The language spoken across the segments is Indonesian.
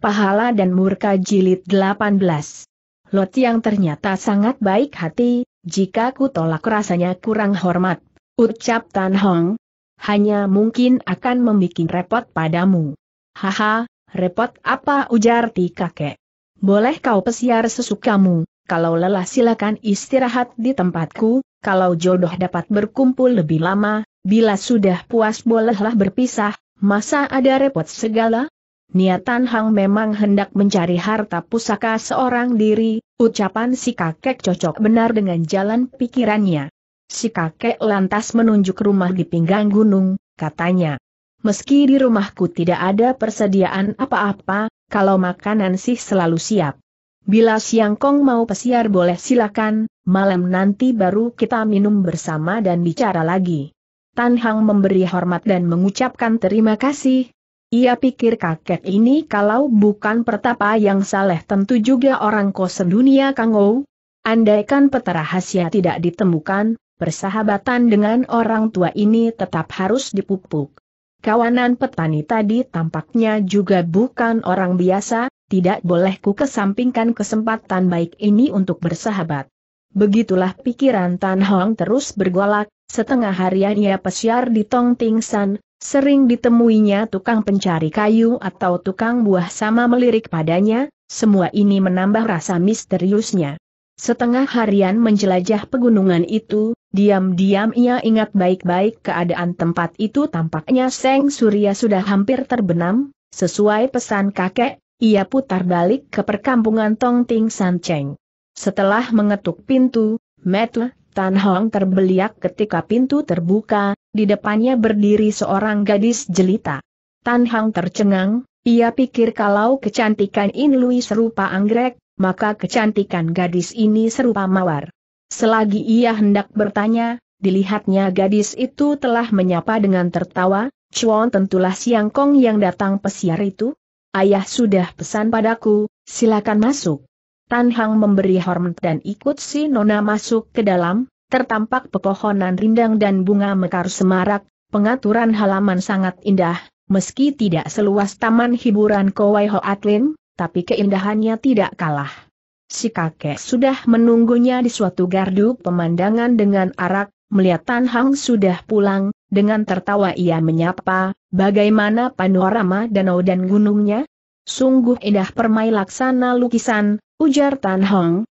Pahala dan Murka Jilid 18. Lot yang ternyata sangat baik hati, jika ku tolak rasanya kurang hormat, ucap Tan Hong. Hanya mungkin akan membuat repot padamu. Haha, repot apa ujar ti kakek. Boleh kau pesiar sesukamu, kalau lelah silakan istirahat di tempatku, kalau jodoh dapat berkumpul lebih lama, bila sudah puas bolehlah berpisah, masa ada repot segala? niatan Hang memang hendak mencari harta pusaka seorang diri, ucapan si kakek cocok benar dengan jalan pikirannya. Si kakek lantas menunjuk rumah di pinggang gunung, katanya. Meski di rumahku tidak ada persediaan apa-apa, kalau makanan sih selalu siap. Bila siang Kong mau pesiar boleh silakan, malam nanti baru kita minum bersama dan bicara lagi. Tan Hang memberi hormat dan mengucapkan terima kasih, ia pikir kakek ini kalau bukan pertapa yang saleh tentu juga orang kos dunia kangou. Andaikan peta rahasia tidak ditemukan, persahabatan dengan orang tua ini tetap harus dipupuk. Kawanan petani tadi tampaknya juga bukan orang biasa, tidak boleh ku kesampingkan kesempatan baik ini untuk bersahabat. Begitulah pikiran Tan Hong terus bergolak, setengah harian ia pesiar di Tong Ting San, Sering ditemuinya tukang pencari kayu atau tukang buah sama melirik padanya, semua ini menambah rasa misteriusnya. Setengah harian menjelajah pegunungan itu, diam-diam ia ingat baik-baik keadaan tempat itu tampaknya Seng Surya sudah hampir terbenam, sesuai pesan kakek, ia putar balik ke perkampungan Tong Ting San Cheng. Setelah mengetuk pintu, Metu, Tan Hong terbeliak ketika pintu terbuka, di depannya berdiri seorang gadis jelita. Tan Hong tercengang, ia pikir kalau kecantikan In Lui serupa anggrek, maka kecantikan gadis ini serupa mawar. Selagi ia hendak bertanya, dilihatnya gadis itu telah menyapa dengan tertawa, Chuan tentulah Siang Kong yang datang pesiar itu. Ayah sudah pesan padaku, silakan masuk. Tan Hang memberi hormat dan ikut si Nona masuk ke dalam, tertampak pepohonan rindang dan bunga mekar semarak, pengaturan halaman sangat indah, meski tidak seluas taman hiburan Kowai Atlin, tapi keindahannya tidak kalah. Si kakek sudah menunggunya di suatu gardu pemandangan dengan arak, melihat Tan Hang sudah pulang, dengan tertawa ia menyapa, bagaimana panorama danau dan gunungnya? Sungguh indah permai laksana lukisan, ujar Tan Hong,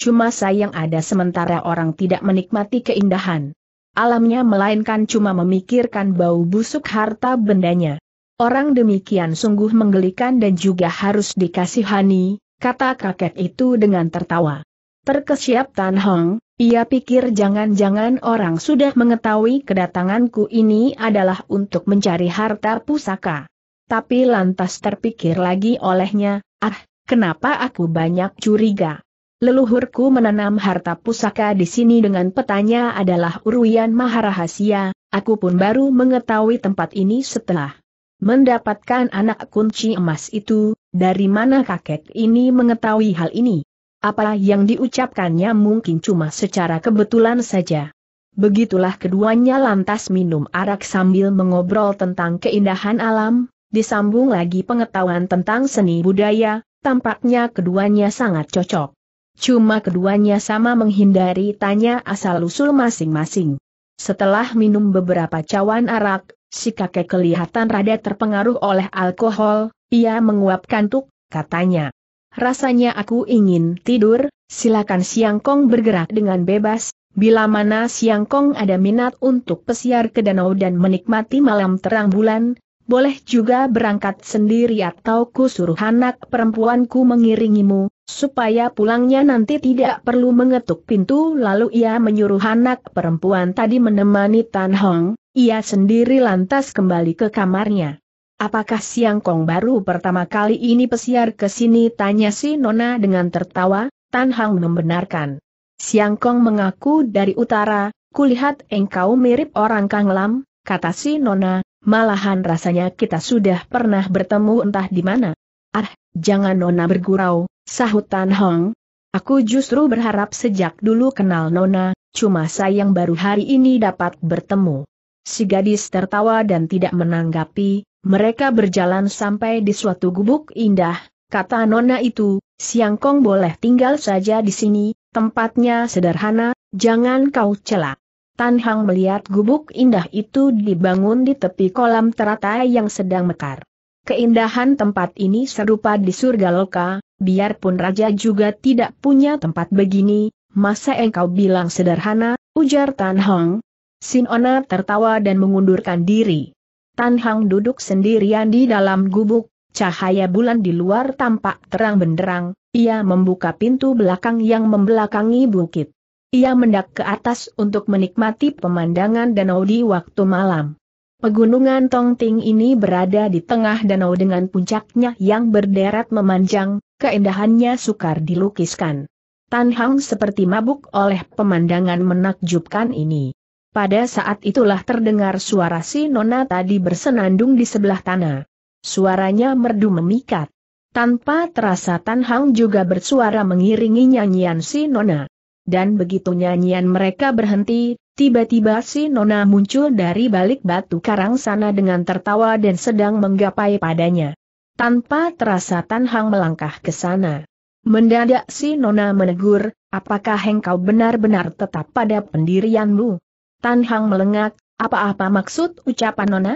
Cuma sayang ada sementara orang tidak menikmati keindahan. Alamnya melainkan cuma memikirkan bau busuk harta bendanya. Orang demikian sungguh menggelikan dan juga harus dikasihani, kata kakek itu dengan tertawa. Terkesiap Tan Hong, ia pikir jangan-jangan orang sudah mengetahui kedatanganku ini adalah untuk mencari harta pusaka. Tapi lantas terpikir lagi olehnya, ah, kenapa aku banyak curiga. Leluhurku menanam harta pusaka di sini dengan petanya adalah uruyan maharahasia, aku pun baru mengetahui tempat ini setelah mendapatkan anak kunci emas itu, dari mana kakek ini mengetahui hal ini? Apalah yang diucapkannya mungkin cuma secara kebetulan saja. Begitulah keduanya lantas minum arak sambil mengobrol tentang keindahan alam, disambung lagi pengetahuan tentang seni budaya, tampaknya keduanya sangat cocok. Cuma keduanya sama menghindari tanya asal-usul masing-masing. Setelah minum beberapa cawan arak, si kakek kelihatan rada terpengaruh oleh alkohol, ia menguapkan tuk, katanya. Rasanya aku ingin tidur, silakan Siang Kong bergerak dengan bebas, bila mana Siang Kong ada minat untuk pesiar ke danau dan menikmati malam terang bulan, boleh juga berangkat sendiri atau ku suruh anak perempuanku mengiringimu, supaya pulangnya nanti tidak perlu mengetuk pintu lalu ia menyuruh anak perempuan tadi menemani Tan Hong, ia sendiri lantas kembali ke kamarnya. Apakah Siang Kong baru pertama kali ini pesiar ke sini? Tanya si Nona dengan tertawa, Tan Hong membenarkan. Siang Kong mengaku dari utara, kulihat engkau mirip orang Kang Lam, kata si Nona, malahan rasanya kita sudah pernah bertemu entah di mana. Ah, jangan Nona bergurau, sahut Tan Hong. Aku justru berharap sejak dulu kenal Nona, cuma sayang baru hari ini dapat bertemu. Si gadis tertawa dan tidak menanggapi, mereka berjalan sampai di suatu gubuk indah, kata Nona itu, Siang Kong boleh tinggal saja di sini, tempatnya sederhana, jangan kau celak. Tan Hang melihat gubuk indah itu dibangun di tepi kolam teratai yang sedang mekar. Keindahan tempat ini serupa di surga loka, biarpun raja juga tidak punya tempat begini, masa engkau bilang sederhana, ujar Tan Hang. Sin Ona tertawa dan mengundurkan diri. Tan Hang duduk sendirian di dalam gubuk, cahaya bulan di luar tampak terang benderang, ia membuka pintu belakang yang membelakangi bukit. Ia mendak ke atas untuk menikmati pemandangan danau di waktu malam. Pegunungan Tongting ini berada di tengah danau dengan puncaknya yang berderet memanjang, keindahannya sukar dilukiskan. Tan Hang seperti mabuk oleh pemandangan menakjubkan ini. Pada saat itulah terdengar suara si Nona tadi bersenandung di sebelah tanah. Suaranya merdu memikat. Tanpa terasa Tan Hang juga bersuara mengiringi nyanyian si Nona. Dan begitu nyanyian mereka berhenti, tiba-tiba si Nona muncul dari balik batu karang sana dengan tertawa dan sedang menggapai padanya. Tanpa terasa Tan Hang melangkah ke sana. Mendadak si Nona menegur, apakah engkau benar-benar tetap pada pendirianmu? Tan Hang melengak, apa-apa maksud ucapan Nona?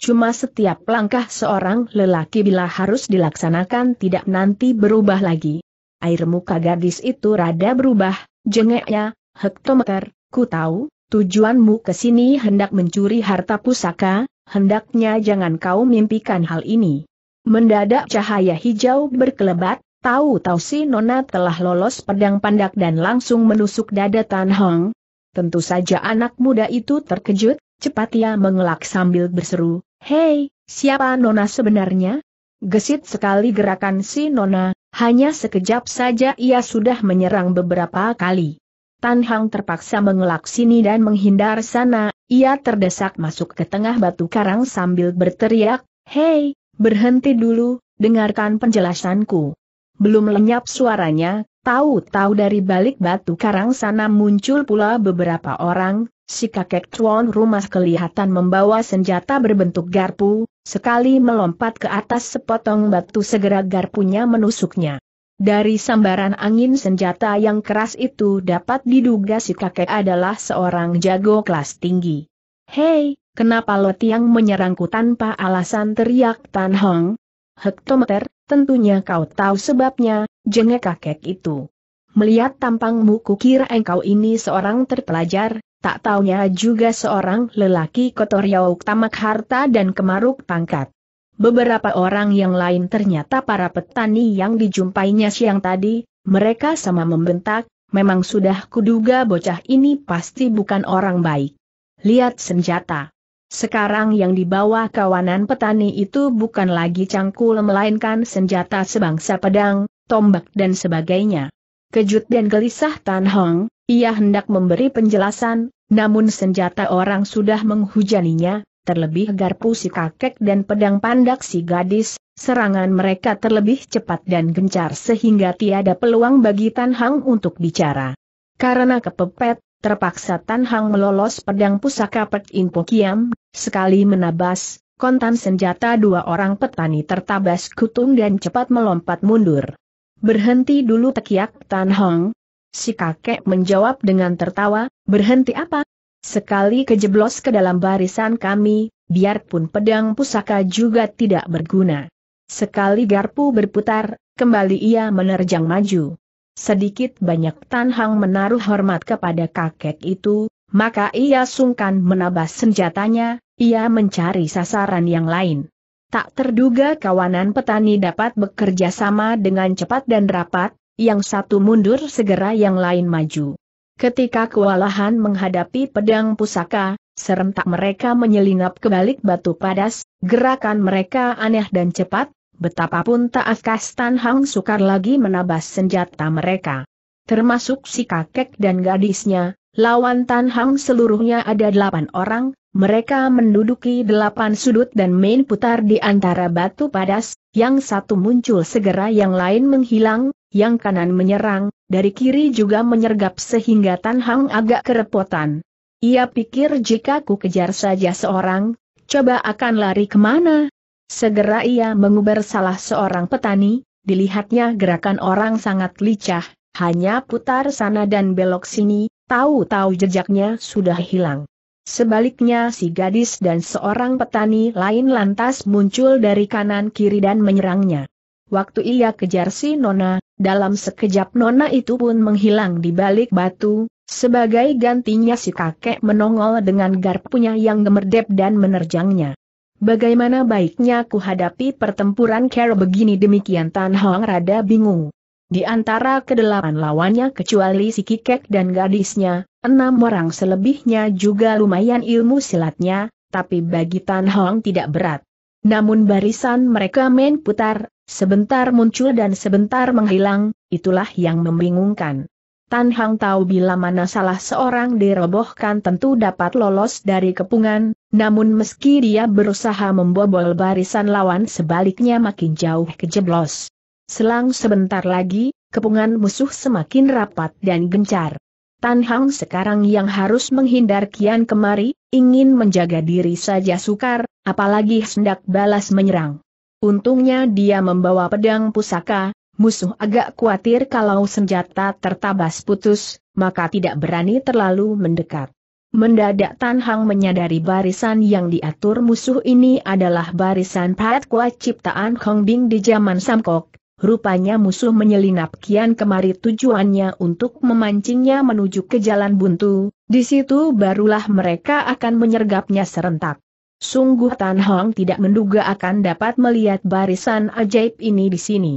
Cuma setiap langkah seorang lelaki bila harus dilaksanakan tidak nanti berubah lagi. Air muka gadis itu rada berubah, Jengeknya, hektometer, ku tahu, tujuanmu ke sini hendak mencuri harta pusaka, hendaknya jangan kau mimpikan hal ini. Mendadak cahaya hijau berkelebat, tahu-tahu si Nona telah lolos pedang pandak dan langsung menusuk dada Tan Hong. Tentu saja anak muda itu terkejut, cepat ia mengelak sambil berseru, Hei, siapa Nona sebenarnya? Gesit sekali gerakan si Nona, hanya sekejap saja ia sudah menyerang beberapa kali. Tan Hang terpaksa mengelak sini dan menghindar sana, ia terdesak masuk ke tengah batu karang sambil berteriak, Hei, berhenti dulu, dengarkan penjelasanku. Belum lenyap suaranya, tahu-tahu dari balik batu karang sana muncul pula beberapa orang, Si kakek tuan rumah kelihatan membawa senjata berbentuk garpu, sekali melompat ke atas sepotong batu segera garpunya menusuknya. Dari sambaran angin senjata yang keras itu dapat diduga si kakek adalah seorang jago kelas tinggi. Hei, kenapa lo tiang menyerangku tanpa alasan teriak Tan Hong? Hektometer, tentunya kau tahu sebabnya, jengek kakek itu. Melihat tampangmu kukira engkau ini seorang terpelajar, tak taunya juga seorang lelaki kotor yauk tamak harta dan kemaruk pangkat. Beberapa orang yang lain ternyata para petani yang dijumpainya siang tadi, mereka sama membentak, memang sudah kuduga bocah ini pasti bukan orang baik. Lihat senjata. Sekarang yang dibawa kawanan petani itu bukan lagi cangkul melainkan senjata sebangsa pedang, tombak dan sebagainya. Kejut dan gelisah Tan Hong, ia hendak memberi penjelasan, namun senjata orang sudah menghujaninya, terlebih garpu si kakek dan pedang pandak si gadis, serangan mereka terlebih cepat dan gencar sehingga tiada peluang bagi Tan Hang untuk bicara. Karena kepepet, terpaksa Tan Hang melolos pedang pusaka Pek Impo Kiam, sekali menabas, kontan senjata dua orang petani tertabas kutung dan cepat melompat mundur. Berhenti dulu tekiak Tan Heng. Si kakek menjawab dengan tertawa, berhenti apa? Sekali kejeblos ke dalam barisan kami, biarpun pedang pusaka juga tidak berguna. Sekali garpu berputar, kembali ia menerjang maju. Sedikit banyak Tan Hang menaruh hormat kepada kakek itu, maka ia sungkan menabas senjatanya, ia mencari sasaran yang lain. Tak terduga kawanan petani dapat bekerja sama dengan cepat dan rapat, yang satu mundur segera yang lain maju. Ketika kewalahan menghadapi pedang pusaka, serentak mereka menyelinap ke balik batu padas, gerakan mereka aneh dan cepat, betapapun Taas Tan Hang sukar lagi menabas senjata mereka. Termasuk si kakek dan gadisnya, lawan Tan Hang seluruhnya ada delapan orang, mereka menduduki delapan sudut dan main putar di antara batu padas, yang satu muncul segera yang lain menghilang, yang kanan menyerang, dari kiri juga menyergap sehingga Tan Hang agak kerepotan. Ia pikir jika ku kejar saja seorang, coba akan lari kemana? Segera ia menguber salah seorang petani, dilihatnya gerakan orang sangat licah, hanya putar sana dan belok sini, tahu-tahu jejaknya sudah hilang. Sebaliknya si gadis dan seorang petani lain lantas muncul dari kanan kiri dan menyerangnya. Waktu ia kejar si Nona, dalam sekejap Nona itu pun menghilang di balik batu, sebagai gantinya si kakek menongol dengan garpunya yang gemerdep dan menerjangnya. Bagaimana baiknya ku hadapi pertempuran care begini demikian Tan Hong rada bingung. Di antara kedelapan lawannya kecuali si kikek dan gadisnya, Enam orang selebihnya juga lumayan ilmu silatnya, tapi bagi Tan Hong tidak berat. Namun barisan mereka main putar, sebentar muncul dan sebentar menghilang, itulah yang membingungkan. Tan Hong tahu bila mana salah seorang dirobohkan tentu dapat lolos dari kepungan, namun meski dia berusaha membobol barisan lawan sebaliknya makin jauh kejeblos. Selang sebentar lagi, kepungan musuh semakin rapat dan gencar. Tan Hang sekarang yang harus menghindar kian kemari, ingin menjaga diri saja sukar, apalagi hendak balas menyerang. Untungnya dia membawa pedang pusaka, musuh agak khawatir kalau senjata tertabas putus, maka tidak berani terlalu mendekat. Mendadak Tan Hang menyadari barisan yang diatur musuh ini adalah barisan Pat kuat ciptaan Hong Bing di zaman Samkok, Rupanya musuh menyelinap kian kemari tujuannya untuk memancingnya menuju ke jalan buntu, di situ barulah mereka akan menyergapnya serentak. Sungguh Tan Hong tidak menduga akan dapat melihat barisan ajaib ini di sini.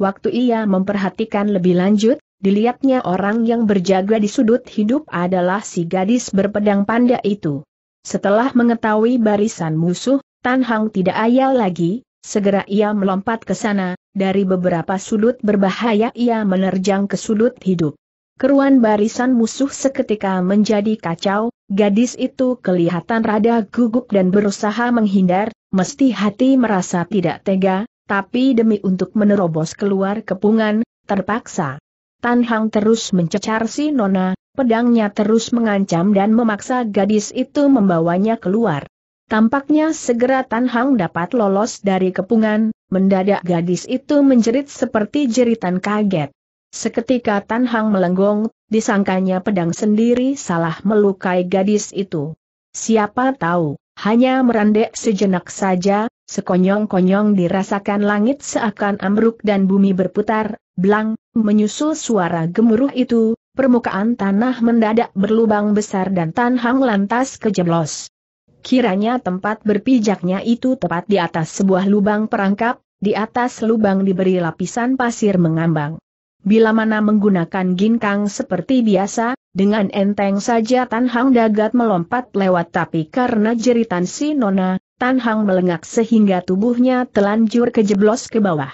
Waktu ia memperhatikan lebih lanjut, dilihatnya orang yang berjaga di sudut hidup adalah si gadis berpedang panda itu. Setelah mengetahui barisan musuh, Tan Hwang tidak ayal lagi, segera ia melompat ke sana, dari beberapa sudut berbahaya ia menerjang ke sudut hidup. Keruan barisan musuh seketika menjadi kacau, gadis itu kelihatan rada gugup dan berusaha menghindar, mesti hati merasa tidak tega, tapi demi untuk menerobos keluar kepungan, terpaksa. Tan Hang terus mencecar si Nona, pedangnya terus mengancam dan memaksa gadis itu membawanya keluar. Tampaknya segera Tan Hang dapat lolos dari kepungan, mendadak gadis itu menjerit seperti jeritan kaget. Seketika Tan Hang melenggong, disangkanya pedang sendiri salah melukai gadis itu. Siapa tahu, hanya merendek sejenak saja, sekonyong-konyong dirasakan langit seakan ambruk dan bumi berputar, belang, menyusul suara gemuruh itu, permukaan tanah mendadak berlubang besar dan Tan Hang lantas kejeblos. Kiranya tempat berpijaknya itu tepat di atas sebuah lubang perangkap, di atas lubang diberi lapisan pasir mengambang. Bila mana menggunakan ginkang seperti biasa, dengan enteng saja Tan Hang Dagat melompat lewat tapi karena jeritan si Nona, Tan Hang melengak sehingga tubuhnya telanjur kejeblos ke bawah.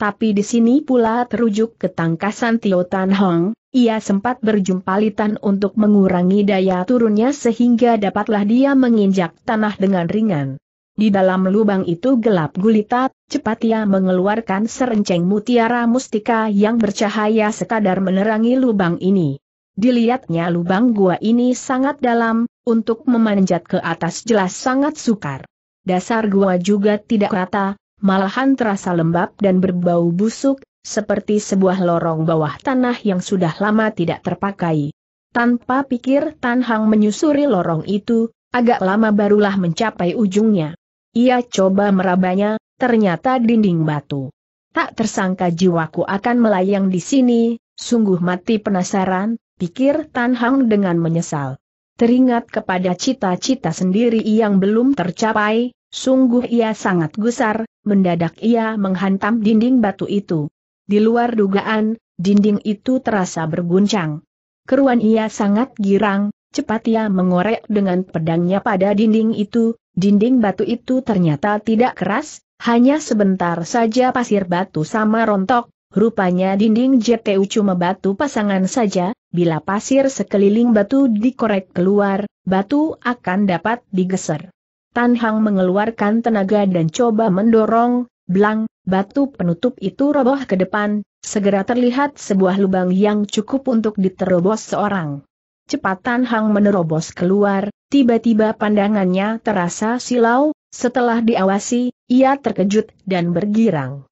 Tapi di sini pula terujuk ketangkasan Tio Tan Hong, ia sempat berjumpa Litan untuk mengurangi daya turunnya sehingga dapatlah dia menginjak tanah dengan ringan. Di dalam lubang itu gelap gulita, cepat ia mengeluarkan serenceng mutiara mustika yang bercahaya sekadar menerangi lubang ini. Dilihatnya lubang gua ini sangat dalam, untuk memanjat ke atas jelas sangat sukar. Dasar gua juga tidak rata, malahan terasa lembab dan berbau busuk, seperti sebuah lorong bawah tanah yang sudah lama tidak terpakai. Tanpa pikir Tan Hang menyusuri lorong itu, agak lama barulah mencapai ujungnya. Ia coba merabanya, ternyata dinding batu. Tak tersangka jiwaku akan melayang di sini, sungguh mati penasaran, pikir Tan Hang dengan menyesal. Teringat kepada cita-cita sendiri yang belum tercapai, sungguh ia sangat gusar, mendadak ia menghantam dinding batu itu. Di luar dugaan, dinding itu terasa berguncang. Keruan ia sangat girang, cepat ia mengorek dengan pedangnya pada dinding itu, dinding batu itu ternyata tidak keras, hanya sebentar saja pasir batu sama rontok, Rupanya dinding JTU cuma batu pasangan saja, bila pasir sekeliling batu dikorek keluar, batu akan dapat digeser. Tan Hang mengeluarkan tenaga dan coba mendorong, Blang, batu penutup itu roboh ke depan, segera terlihat sebuah lubang yang cukup untuk diterobos seorang. Cepat Tan Hang menerobos keluar, tiba-tiba pandangannya terasa silau, setelah diawasi, ia terkejut dan bergirang.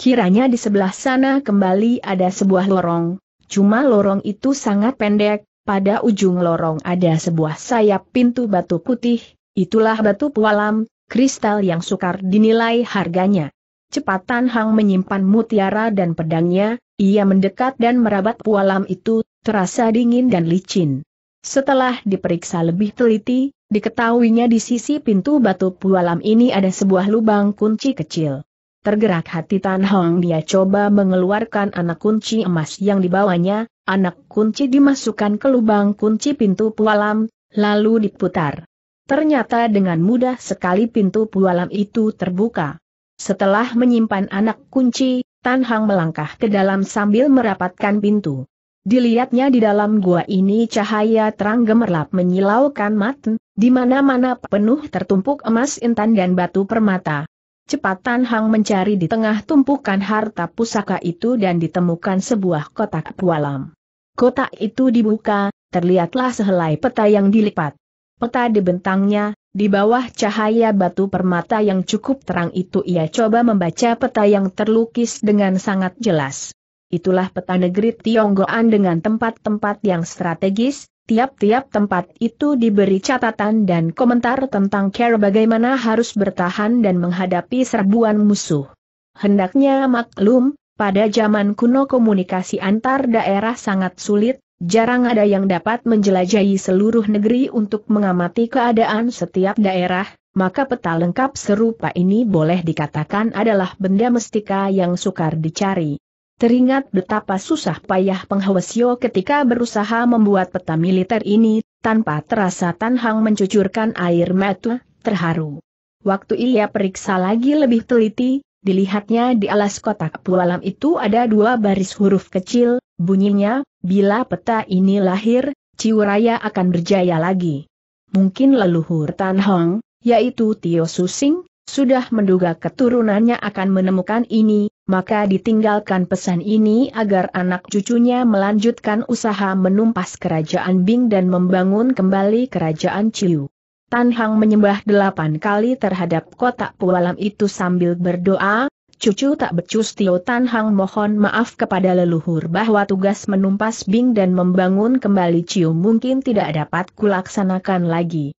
Kiranya di sebelah sana kembali ada sebuah lorong, cuma lorong itu sangat pendek, pada ujung lorong ada sebuah sayap pintu batu putih, Itulah batu pualam, kristal yang sukar dinilai harganya. Cepat Tan Hang menyimpan mutiara dan pedangnya, ia mendekat dan merabat pualam itu, terasa dingin dan licin. Setelah diperiksa lebih teliti, diketahuinya di sisi pintu batu pualam ini ada sebuah lubang kunci kecil. Tergerak hati Tan Hong dia coba mengeluarkan anak kunci emas yang dibawanya, anak kunci dimasukkan ke lubang kunci pintu pualam, lalu diputar. Ternyata dengan mudah sekali pintu pualam itu terbuka. Setelah menyimpan anak kunci, Tan Hang melangkah ke dalam sambil merapatkan pintu. Dilihatnya di dalam gua ini cahaya terang gemerlap menyilaukan mata, di mana-mana penuh tertumpuk emas intan dan batu permata. Cepat Tan Hang mencari di tengah tumpukan harta pusaka itu dan ditemukan sebuah kotak pualam. Kotak itu dibuka, terlihatlah sehelai peta yang dilipat. Peta dibentangnya, di bawah cahaya batu permata yang cukup terang itu ia coba membaca peta yang terlukis dengan sangat jelas. Itulah peta negeri Tionggoan dengan tempat-tempat yang strategis, tiap-tiap tempat itu diberi catatan dan komentar tentang cara bagaimana harus bertahan dan menghadapi serbuan musuh. Hendaknya maklum, pada zaman kuno komunikasi antar daerah sangat sulit, Jarang ada yang dapat menjelajahi seluruh negeri untuk mengamati keadaan setiap daerah, maka peta lengkap serupa ini boleh dikatakan adalah benda mestika yang sukar dicari. Teringat betapa susah payah penghawasio ketika berusaha membuat peta militer ini, tanpa terasa Tan mencucurkan air mata, terharu. Waktu ia periksa lagi lebih teliti, dilihatnya di alas kotak pualam itu ada dua baris huruf kecil, Bunyinya, bila peta ini lahir, Ciuraya akan berjaya lagi. Mungkin leluhur Tan Hong, yaitu Tio Susing, sudah menduga keturunannya akan menemukan ini, maka ditinggalkan pesan ini agar anak cucunya melanjutkan usaha menumpas kerajaan Bing dan membangun kembali kerajaan Ciu. Tan Hang menyembah delapan kali terhadap kotak pualam itu sambil berdoa, Cucu tak becus Tio Tan Hang mohon maaf kepada leluhur bahwa tugas menumpas Bing dan membangun kembali Ciu mungkin tidak dapat kulaksanakan lagi.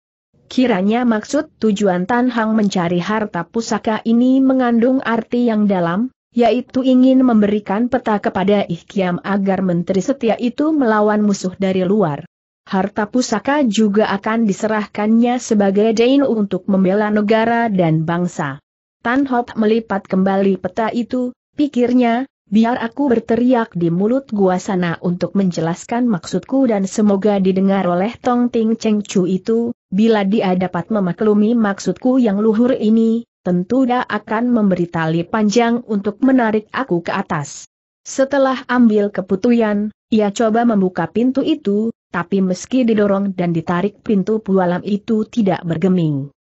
Kiranya maksud tujuan Tan Hang mencari harta pusaka ini mengandung arti yang dalam, yaitu ingin memberikan peta kepada Ikhiam agar menteri setia itu melawan musuh dari luar. Harta pusaka juga akan diserahkannya sebagai dain untuk membela negara dan bangsa. Tan Hop melipat kembali peta itu, pikirnya, biar aku berteriak di mulut gua sana untuk menjelaskan maksudku dan semoga didengar oleh Tong Ting Cheng Chu itu, bila dia dapat memaklumi maksudku yang luhur ini, tentu dia akan memberi tali panjang untuk menarik aku ke atas. Setelah ambil keputusan, ia coba membuka pintu itu, tapi meski didorong dan ditarik pintu pualam itu tidak bergeming.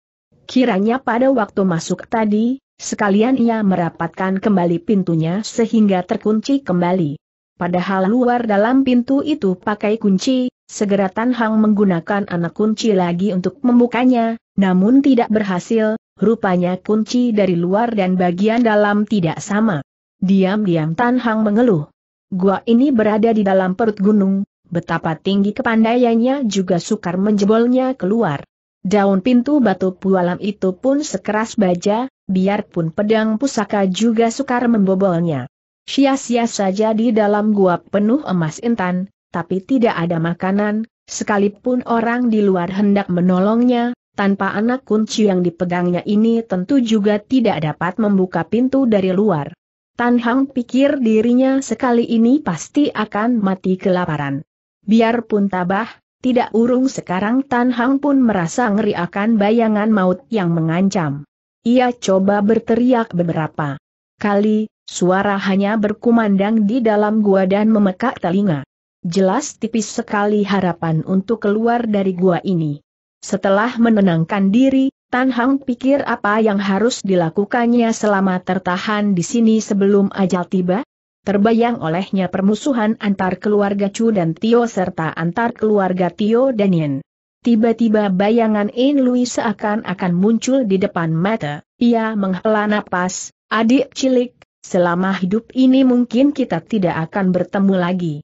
Kiranya pada waktu masuk tadi, sekalian ia merapatkan kembali pintunya sehingga terkunci kembali. Padahal luar dalam pintu itu pakai kunci, segera Tan Hang menggunakan anak kunci lagi untuk membukanya, namun tidak berhasil, rupanya kunci dari luar dan bagian dalam tidak sama. Diam-diam Tan Hang mengeluh. Gua ini berada di dalam perut gunung, betapa tinggi kepandaiannya juga sukar menjebolnya keluar. Daun pintu batu pualam itu pun sekeras baja, biarpun pedang pusaka juga sukar membobolnya. Sia-sia saja di dalam gua penuh emas intan, tapi tidak ada makanan, sekalipun orang di luar hendak menolongnya, tanpa anak kunci yang dipegangnya ini tentu juga tidak dapat membuka pintu dari luar. Tan Hang pikir dirinya sekali ini pasti akan mati kelaparan. Biarpun tabah, tidak urung sekarang Tan Hang pun merasa ngeri akan bayangan maut yang mengancam. Ia coba berteriak beberapa kali, suara hanya berkumandang di dalam gua dan memekak telinga. Jelas tipis sekali harapan untuk keluar dari gua ini. Setelah menenangkan diri, Tan Hang pikir apa yang harus dilakukannya selama tertahan di sini sebelum ajal tiba? terbayang olehnya permusuhan antar keluarga Chu dan Tio serta antar keluarga Tio dan Yin. Tiba-tiba bayangan In Lui seakan-akan muncul di depan mata, ia menghela napas, adik cilik, selama hidup ini mungkin kita tidak akan bertemu lagi.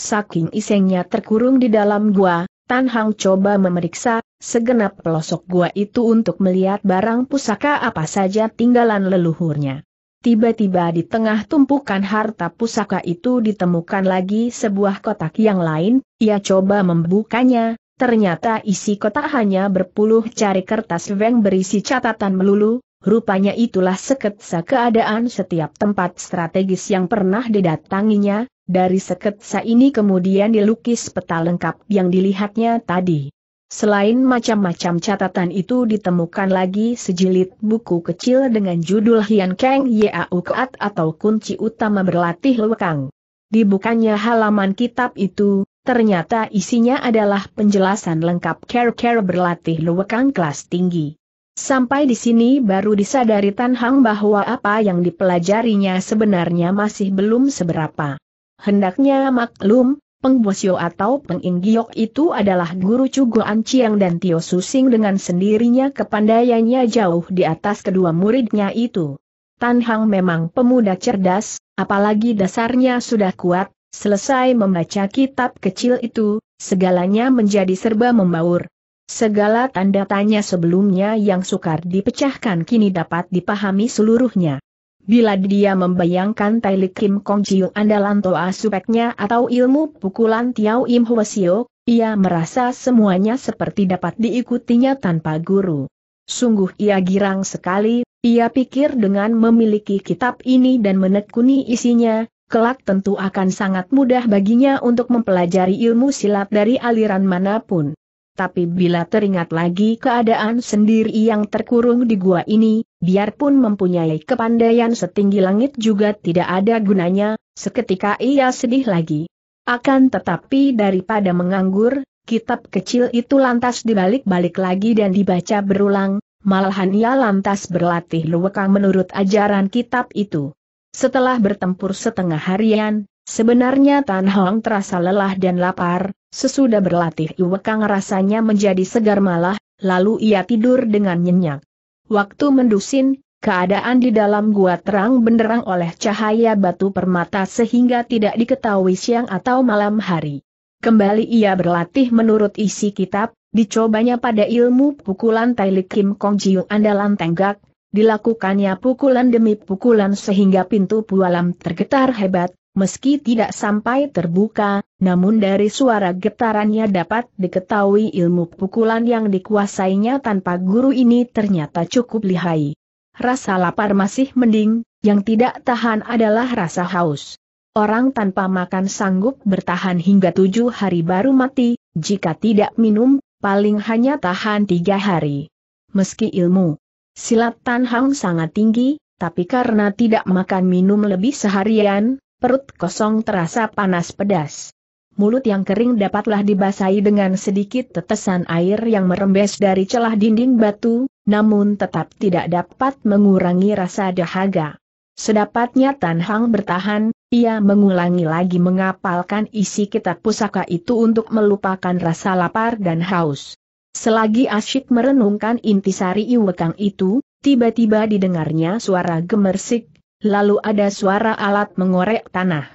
Saking isengnya terkurung di dalam gua, Tan Hang coba memeriksa, segenap pelosok gua itu untuk melihat barang pusaka apa saja tinggalan leluhurnya. Tiba-tiba di tengah tumpukan harta pusaka itu ditemukan lagi sebuah kotak yang lain, ia coba membukanya, ternyata isi kotak hanya berpuluh cari kertas veng berisi catatan melulu, rupanya itulah seketsa keadaan setiap tempat strategis yang pernah didatanginya, dari seketsa ini kemudian dilukis peta lengkap yang dilihatnya tadi. Selain macam-macam catatan itu ditemukan lagi sejilid buku kecil dengan judul Hian Kang Yau Kuat atau Kunci Utama Berlatih Luwakang. Dibukanya halaman kitab itu, ternyata isinya adalah penjelasan lengkap care-care berlatih luwakang kelas tinggi. Sampai di sini baru disadari Tan Hang bahwa apa yang dipelajarinya sebenarnya masih belum seberapa. Hendaknya maklum, Peng Bosio atau Peng Inggiok itu adalah guru Cugo Anciang dan Tio Susing dengan sendirinya kepandaiannya jauh di atas kedua muridnya itu. Tan Hang memang pemuda cerdas, apalagi dasarnya sudah kuat, selesai membaca kitab kecil itu, segalanya menjadi serba membaur. Segala tanda tanya sebelumnya yang sukar dipecahkan kini dapat dipahami seluruhnya. Bila dia membayangkan Tai Li Kim Kong Jiu andalan Toa Supeknya atau ilmu pukulan Tiao Im Hwasio, ia merasa semuanya seperti dapat diikutinya tanpa guru. Sungguh ia girang sekali, ia pikir dengan memiliki kitab ini dan menekuni isinya, kelak tentu akan sangat mudah baginya untuk mempelajari ilmu silat dari aliran manapun. Tapi bila teringat lagi keadaan sendiri yang terkurung di gua ini, biarpun mempunyai kepandaian setinggi langit juga tidak ada gunanya, seketika ia sedih lagi. Akan tetapi daripada menganggur, kitab kecil itu lantas dibalik-balik lagi dan dibaca berulang, malahan ia lantas berlatih luwekang menurut ajaran kitab itu. Setelah bertempur setengah harian, sebenarnya Tan Hong terasa lelah dan lapar, sesudah berlatih luwekang rasanya menjadi segar malah, lalu ia tidur dengan nyenyak. Waktu mendusin, keadaan di dalam gua terang benderang oleh cahaya batu permata sehingga tidak diketahui siang atau malam hari. Kembali ia berlatih menurut isi kitab, dicobanya pada ilmu pukulan Tailik Kim Kong Jiu andalan tenggak, dilakukannya pukulan demi pukulan sehingga pintu pualam tergetar hebat, Meski tidak sampai terbuka, namun dari suara getarannya dapat diketahui ilmu pukulan yang dikuasainya tanpa guru ini ternyata cukup lihai. Rasa lapar masih mending, yang tidak tahan adalah rasa haus. Orang tanpa makan sanggup bertahan hingga tujuh hari baru mati, jika tidak minum, paling hanya tahan tiga hari. Meski ilmu silat Tan Hang sangat tinggi, tapi karena tidak makan minum lebih seharian, perut kosong terasa panas pedas. Mulut yang kering dapatlah dibasahi dengan sedikit tetesan air yang merembes dari celah dinding batu, namun tetap tidak dapat mengurangi rasa dahaga. Sedapatnya Tan Hang bertahan, ia mengulangi lagi mengapalkan isi kitab pusaka itu untuk melupakan rasa lapar dan haus. Selagi asyik merenungkan intisari iwekang itu, tiba-tiba didengarnya suara gemersik, Lalu ada suara alat mengorek tanah.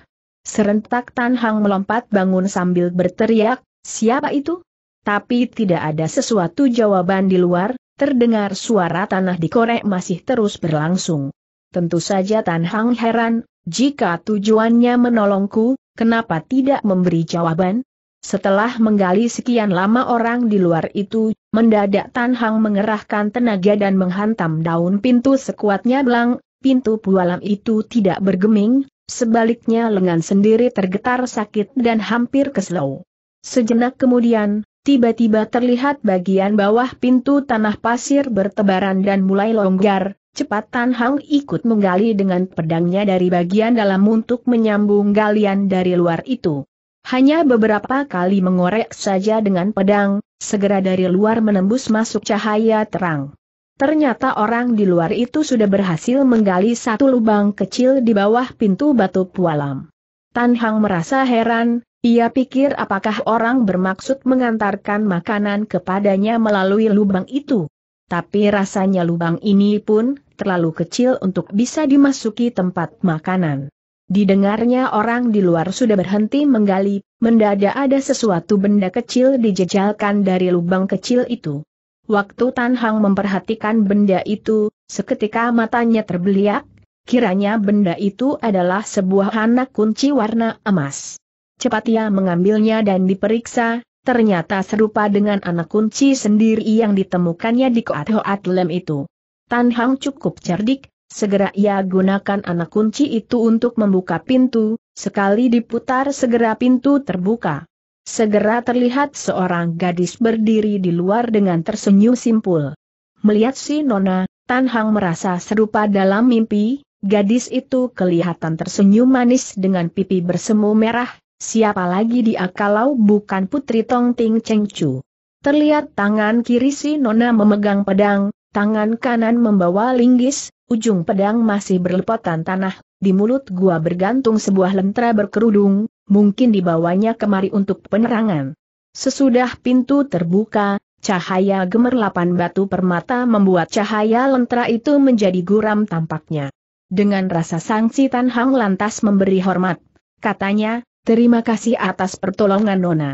Serentak Tan Hang melompat bangun sambil berteriak, siapa itu? Tapi tidak ada sesuatu jawaban di luar, terdengar suara tanah dikorek masih terus berlangsung. Tentu saja Tan Hang heran, jika tujuannya menolongku, kenapa tidak memberi jawaban? Setelah menggali sekian lama orang di luar itu, mendadak Tan Hang mengerahkan tenaga dan menghantam daun pintu sekuatnya belang, pintu pualam itu tidak bergeming, sebaliknya lengan sendiri tergetar sakit dan hampir keselau. Sejenak kemudian, tiba-tiba terlihat bagian bawah pintu tanah pasir bertebaran dan mulai longgar, cepat Tan Hang ikut menggali dengan pedangnya dari bagian dalam untuk menyambung galian dari luar itu. Hanya beberapa kali mengorek saja dengan pedang, segera dari luar menembus masuk cahaya terang. Ternyata orang di luar itu sudah berhasil menggali satu lubang kecil di bawah pintu batu pualam. Tan Hang merasa heran, ia pikir apakah orang bermaksud mengantarkan makanan kepadanya melalui lubang itu. Tapi rasanya lubang ini pun terlalu kecil untuk bisa dimasuki tempat makanan. Didengarnya orang di luar sudah berhenti menggali, mendadak ada sesuatu benda kecil dijejalkan dari lubang kecil itu. Waktu Tan Hang memperhatikan benda itu, seketika matanya terbeliak, kiranya benda itu adalah sebuah anak kunci warna emas. Cepat ia mengambilnya dan diperiksa, ternyata serupa dengan anak kunci sendiri yang ditemukannya di Koat Hoat Lem itu. Tan Hang cukup cerdik, segera ia gunakan anak kunci itu untuk membuka pintu, sekali diputar segera pintu terbuka. Segera terlihat seorang gadis berdiri di luar dengan tersenyum simpul. Melihat si Nona, Tan Hang merasa serupa dalam mimpi, gadis itu kelihatan tersenyum manis dengan pipi bersemu merah, siapa lagi dia kalau bukan Putri Tong Ting Cheng Chu. Terlihat tangan kiri si Nona memegang pedang, tangan kanan membawa linggis, ujung pedang masih berlepotan tanah, di mulut gua bergantung sebuah lentera berkerudung, mungkin dibawanya kemari untuk penerangan. Sesudah pintu terbuka, cahaya gemerlapan batu permata membuat cahaya lentera itu menjadi guram tampaknya. Dengan rasa sangsi Tan Hang lantas memberi hormat, katanya, terima kasih atas pertolongan Nona.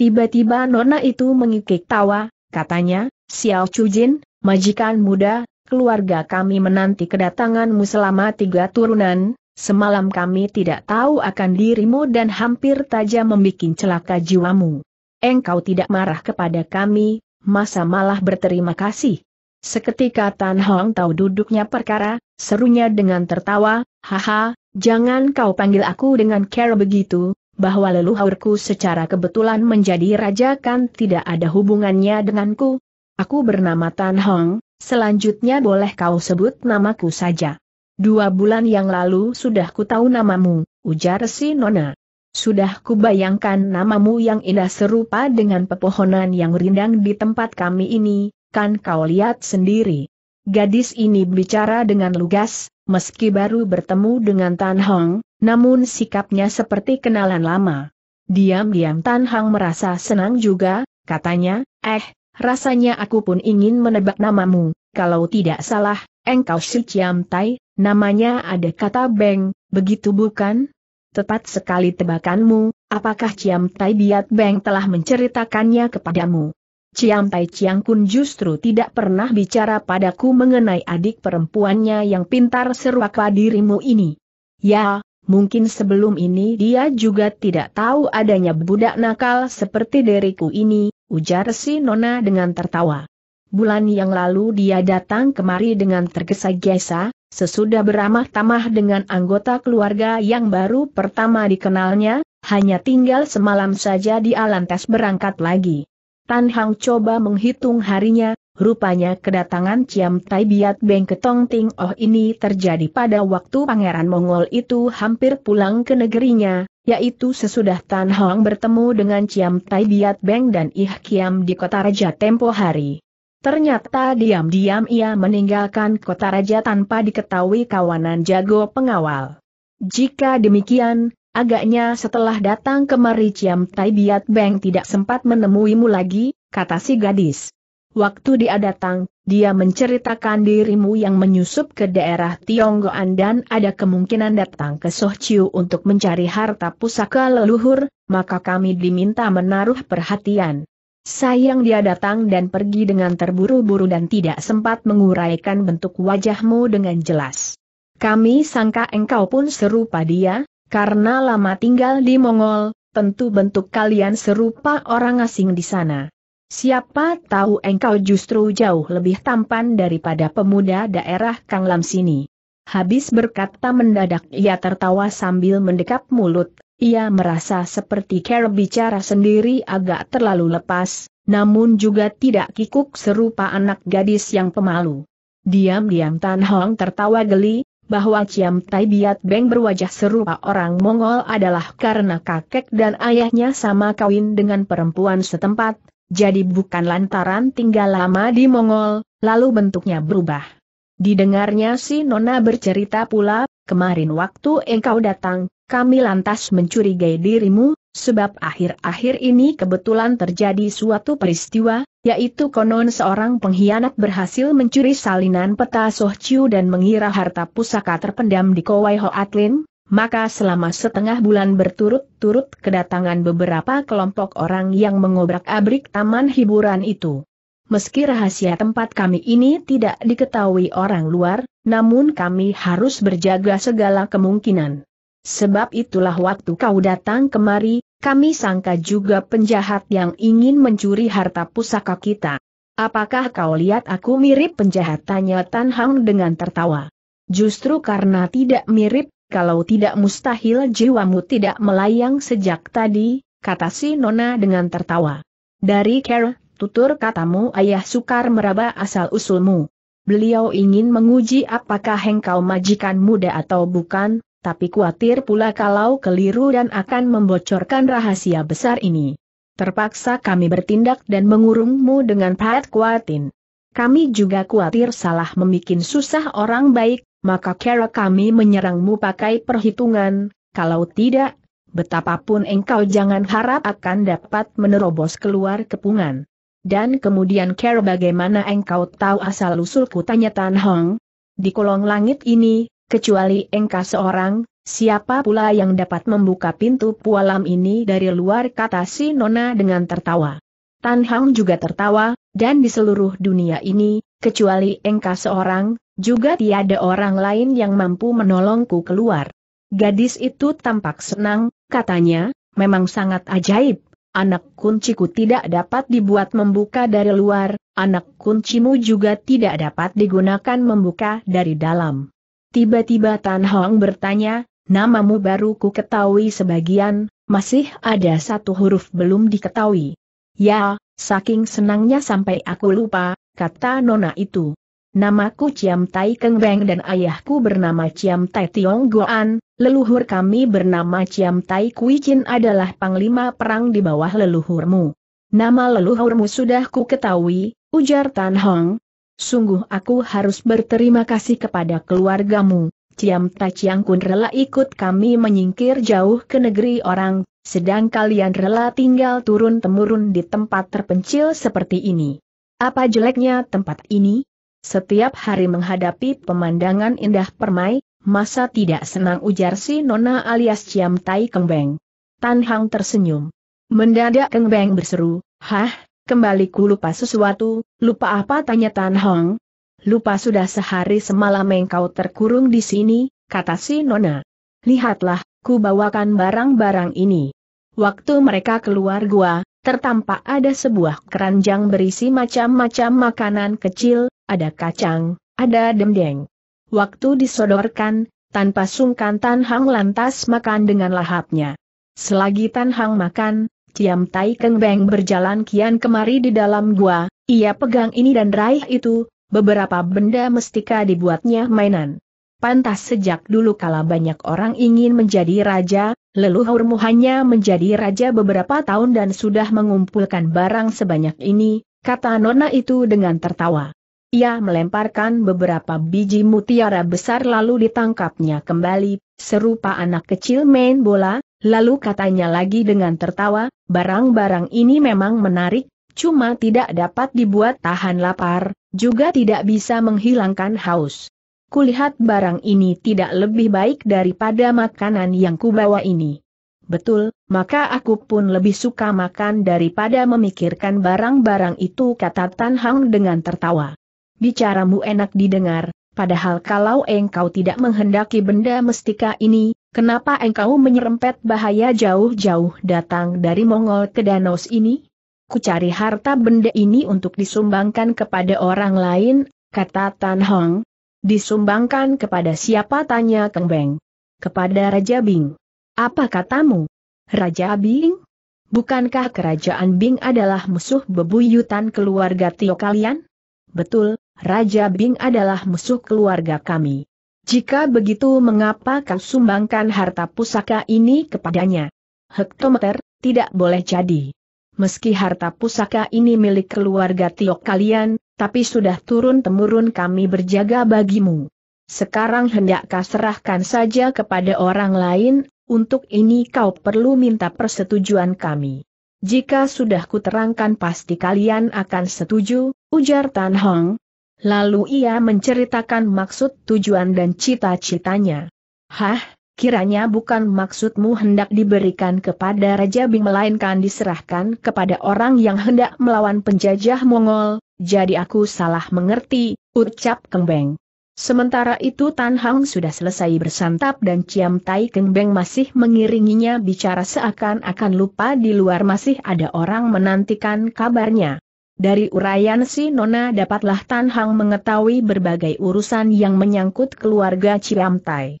Tiba-tiba Nona itu mengikik tawa, katanya, Xiao Chujin, majikan muda, keluarga kami menanti kedatanganmu selama tiga turunan, Semalam kami tidak tahu akan dirimu dan hampir saja membuat celaka jiwamu. Engkau tidak marah kepada kami, masa malah berterima kasih. Seketika Tan Hong tahu duduknya perkara, serunya dengan tertawa, haha, jangan kau panggil aku dengan care begitu, bahwa leluhurku secara kebetulan menjadi raja kan tidak ada hubungannya denganku. Aku bernama Tan Hong, selanjutnya boleh kau sebut namaku saja. Dua bulan yang lalu sudah ku tahu namamu, ujar si Nona. Sudah ku bayangkan namamu yang indah serupa dengan pepohonan yang rindang di tempat kami ini, kan kau lihat sendiri. Gadis ini bicara dengan lugas, meski baru bertemu dengan Tan Hong, namun sikapnya seperti kenalan lama. Diam-diam Tan Hong merasa senang juga, katanya, eh, rasanya aku pun ingin menebak namamu, kalau tidak salah, Engkau si Ciam Tai, namanya ada kata Beng, begitu bukan? Tepat sekali tebakanmu, apakah Ciam Tai Biat Beng telah menceritakannya kepadamu? Ciam Tai Ciang Kun justru tidak pernah bicara padaku mengenai adik perempuannya yang pintar serupa dirimu ini. Ya, mungkin sebelum ini dia juga tidak tahu adanya budak nakal seperti diriku ini, ujar si Nona dengan tertawa. Bulan yang lalu dia datang kemari dengan tergesa-gesa, sesudah beramah-tamah dengan anggota keluarga yang baru pertama dikenalnya, hanya tinggal semalam saja di Alantas berangkat lagi. Tan Hang coba menghitung harinya, Rupanya kedatangan Ciam Tai Biat Beng Ketong Ting Oh ini terjadi pada waktu Pangeran Mongol itu hampir pulang ke negerinya, yaitu sesudah Tan Hong bertemu dengan Ciam Tai Biat Beng dan Ih Kiam di kota Raja Tempo Hari. Ternyata diam-diam ia meninggalkan kota raja tanpa diketahui kawanan jago pengawal. Jika demikian, agaknya setelah datang kemari Ciam Tai Biat Beng tidak sempat menemuimu lagi, kata si gadis. Waktu dia datang, dia menceritakan dirimu yang menyusup ke daerah Tionggoan dan ada kemungkinan datang ke Sohciu untuk mencari harta pusaka leluhur, maka kami diminta menaruh perhatian. Sayang dia datang dan pergi dengan terburu-buru dan tidak sempat menguraikan bentuk wajahmu dengan jelas. Kami sangka engkau pun serupa dia, karena lama tinggal di Mongol, tentu bentuk kalian serupa orang asing di sana. Siapa tahu engkau justru jauh lebih tampan daripada pemuda daerah Kanglam sini. Habis berkata mendadak ia tertawa sambil mendekap mulut ia merasa seperti Care bicara sendiri agak terlalu lepas, namun juga tidak kikuk serupa anak gadis yang pemalu. Diam-diam Tan Hong tertawa geli, bahwa Ciam Tai Biat Beng berwajah serupa orang Mongol adalah karena kakek dan ayahnya sama kawin dengan perempuan setempat, jadi bukan lantaran tinggal lama di Mongol, lalu bentuknya berubah. Didengarnya si Nona bercerita pula, kemarin waktu engkau datang, kami lantas mencurigai dirimu, sebab akhir-akhir ini kebetulan terjadi suatu peristiwa, yaitu konon seorang pengkhianat berhasil mencuri salinan peta Soh Chiu dan mengira harta pusaka terpendam di Kowai Ho Atlin. maka selama setengah bulan berturut-turut kedatangan beberapa kelompok orang yang mengobrak-abrik taman hiburan itu. Meski rahasia tempat kami ini tidak diketahui orang luar, namun kami harus berjaga segala kemungkinan. Sebab itulah waktu kau datang kemari, kami sangka juga penjahat yang ingin mencuri harta pusaka kita. Apakah kau lihat aku mirip penjahat? Tanya Tan Hang dengan tertawa. Justru karena tidak mirip, kalau tidak mustahil jiwamu tidak melayang sejak tadi, kata si Nona dengan tertawa. Dari Care, tutur katamu ayah sukar meraba asal-usulmu. Beliau ingin menguji apakah engkau majikan muda atau bukan, tapi khawatir pula kalau keliru dan akan membocorkan rahasia besar ini. Terpaksa kami bertindak dan mengurungmu dengan Pat Kuatin. Kami juga khawatir salah membuat susah orang baik, maka kera kami menyerangmu pakai perhitungan, kalau tidak, betapapun engkau jangan harap akan dapat menerobos keluar kepungan. Dan kemudian kera bagaimana engkau tahu asal-usulku tanya Tan Hong? Di kolong langit ini, Kecuali engkau seorang, siapa pula yang dapat membuka pintu pualam ini dari luar kata si Nona dengan tertawa. Tan Hang juga tertawa, dan di seluruh dunia ini, kecuali engkau seorang, juga tiada orang lain yang mampu menolongku keluar. Gadis itu tampak senang, katanya, memang sangat ajaib. Anak kunciku tidak dapat dibuat membuka dari luar, anak kuncimu juga tidak dapat digunakan membuka dari dalam. Tiba-tiba Tan Hong bertanya, namamu baru ku ketahui sebagian, masih ada satu huruf belum diketahui. Ya, saking senangnya sampai aku lupa, kata Nona itu. Namaku Ciam Tai Keng Beng dan ayahku bernama Ciam Tai Tiong Goan, leluhur kami bernama Ciam Tai Kui Chin adalah panglima perang di bawah leluhurmu. Nama leluhurmu sudah ku ketahui, ujar Tan Hong, Sungguh aku harus berterima kasih kepada keluargamu, Ciam Tachiang Kun rela ikut kami menyingkir jauh ke negeri orang, sedang kalian rela tinggal turun-temurun di tempat terpencil seperti ini. Apa jeleknya tempat ini? Setiap hari menghadapi pemandangan indah permai, masa tidak senang ujar si Nona alias Ciam Tai Kengbeng. Tan Hang tersenyum. Mendadak Kengbeng berseru, Hah, Kembali ku lupa sesuatu, lupa apa tanya Tan Hong. Lupa sudah sehari semalam engkau terkurung di sini, kata si Nona. Lihatlah, ku bawakan barang-barang ini. Waktu mereka keluar gua, tertampak ada sebuah keranjang berisi macam-macam makanan kecil, ada kacang, ada demdeng. Waktu disodorkan, tanpa sungkan Tan Hang lantas makan dengan lahapnya. Selagi Tan Hang makan, Ciam Tai Keng Beng berjalan kian kemari di dalam gua, ia pegang ini dan raih itu, beberapa benda mestika dibuatnya mainan. Pantas sejak dulu kala banyak orang ingin menjadi raja, leluhurmu hanya menjadi raja beberapa tahun dan sudah mengumpulkan barang sebanyak ini, kata Nona itu dengan tertawa. Ia melemparkan beberapa biji mutiara besar lalu ditangkapnya kembali, serupa anak kecil main bola, Lalu katanya lagi dengan tertawa, barang-barang ini memang menarik, cuma tidak dapat dibuat tahan lapar, juga tidak bisa menghilangkan haus. Kulihat barang ini tidak lebih baik daripada makanan yang kubawa ini. Betul, maka aku pun lebih suka makan daripada memikirkan barang-barang itu kata Tan Hang dengan tertawa. Bicaramu enak didengar, padahal kalau engkau tidak menghendaki benda mestika ini, Kenapa engkau menyerempet bahaya jauh-jauh datang dari Mongol ke danau ini? Kucari harta benda ini untuk disumbangkan kepada orang lain, kata Tan Hong. Disumbangkan kepada siapa tanya Keng Beng? Kepada Raja Bing. Apa katamu? Raja Bing? Bukankah kerajaan Bing adalah musuh bebuyutan keluarga Tio kalian? Betul, Raja Bing adalah musuh keluarga kami. Jika begitu mengapa kau sumbangkan harta pusaka ini kepadanya? Hektometer, tidak boleh jadi. Meski harta pusaka ini milik keluarga Tiok kalian, tapi sudah turun-temurun kami berjaga bagimu. Sekarang hendakkah serahkan saja kepada orang lain, untuk ini kau perlu minta persetujuan kami. Jika sudah kuterangkan pasti kalian akan setuju, ujar Tan Hong, Lalu ia menceritakan maksud tujuan dan cita-citanya. Hah, kiranya bukan maksudmu hendak diberikan kepada Raja Bing melainkan diserahkan kepada orang yang hendak melawan penjajah Mongol, jadi aku salah mengerti, ucap Kengbeng. Sementara itu Tan Hang sudah selesai bersantap dan Ciam Tai Kengbeng masih mengiringinya bicara seakan-akan lupa di luar masih ada orang menantikan kabarnya. Dari uraian si Nona dapatlah Tan Hang mengetahui berbagai urusan yang menyangkut keluarga Ciam Tai.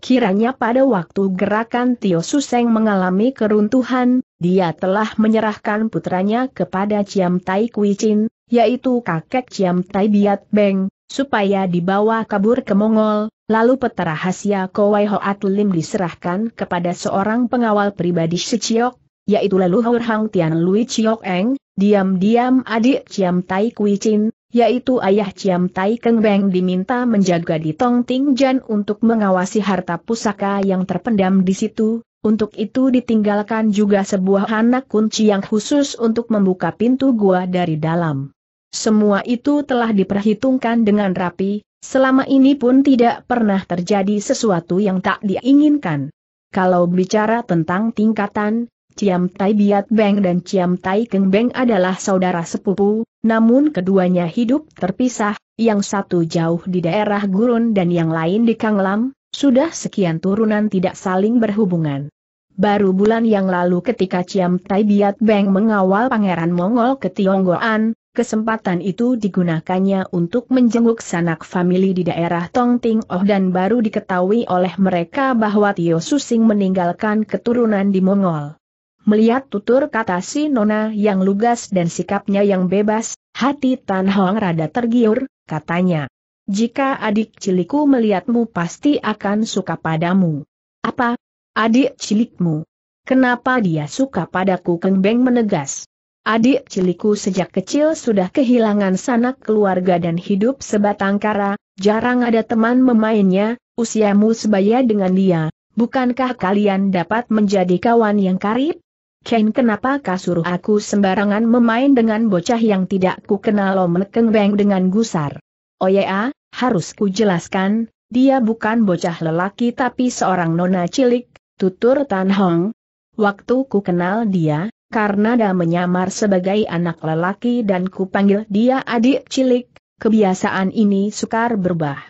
Kiranya pada waktu gerakan Tio Suseng mengalami keruntuhan, dia telah menyerahkan putranya kepada Ciam Ciamtai Chin, yaitu kakek Ciam Tai Biat Beng, supaya dibawa kabur ke Mongol, lalu peta rahasia Kowai Hoat Lim diserahkan kepada seorang pengawal pribadi Seciok, yaitu leluhur Hang Tian Lui Chiok Eng, diam-diam adik Chiam Tai Kui Chin, yaitu ayah Chiam Tai Keng Beng diminta menjaga di Tong Ting Jan untuk mengawasi harta pusaka yang terpendam di situ, untuk itu ditinggalkan juga sebuah anak kunci yang khusus untuk membuka pintu gua dari dalam. Semua itu telah diperhitungkan dengan rapi, selama ini pun tidak pernah terjadi sesuatu yang tak diinginkan. Kalau bicara tentang tingkatan, Ciam Tai Biat Beng dan Ciam Tai Keng Beng adalah saudara sepupu, namun keduanya hidup terpisah, yang satu jauh di daerah gurun dan yang lain di Kanglam, sudah sekian turunan tidak saling berhubungan. Baru bulan yang lalu ketika Ciam Tai Biat Beng mengawal Pangeran Mongol ke Tionggoan, kesempatan itu digunakannya untuk menjenguk sanak famili di daerah Tongting Oh dan baru diketahui oleh mereka bahwa Tio Susing meninggalkan keturunan di Mongol. Melihat tutur kata si Nona yang lugas dan sikapnya yang bebas, hati Tan Hong rada tergiur, katanya. Jika adik ciliku melihatmu pasti akan suka padamu. Apa? Adik cilikmu? Kenapa dia suka padaku Keng Beng menegas. Adik ciliku sejak kecil sudah kehilangan sanak keluarga dan hidup sebatang kara, jarang ada teman memainnya, usiamu sebaya dengan dia, bukankah kalian dapat menjadi kawan yang karib? Chen kenapa kasuruh aku sembarangan memain dengan bocah yang tidak ku kenal lo melekeng dengan gusar. Oh ya, harus ku jelaskan, dia bukan bocah lelaki tapi seorang nona cilik, tutur Tan Hong. Waktu ku kenal dia, karena dia menyamar sebagai anak lelaki dan ku panggil dia adik cilik, kebiasaan ini sukar berubah.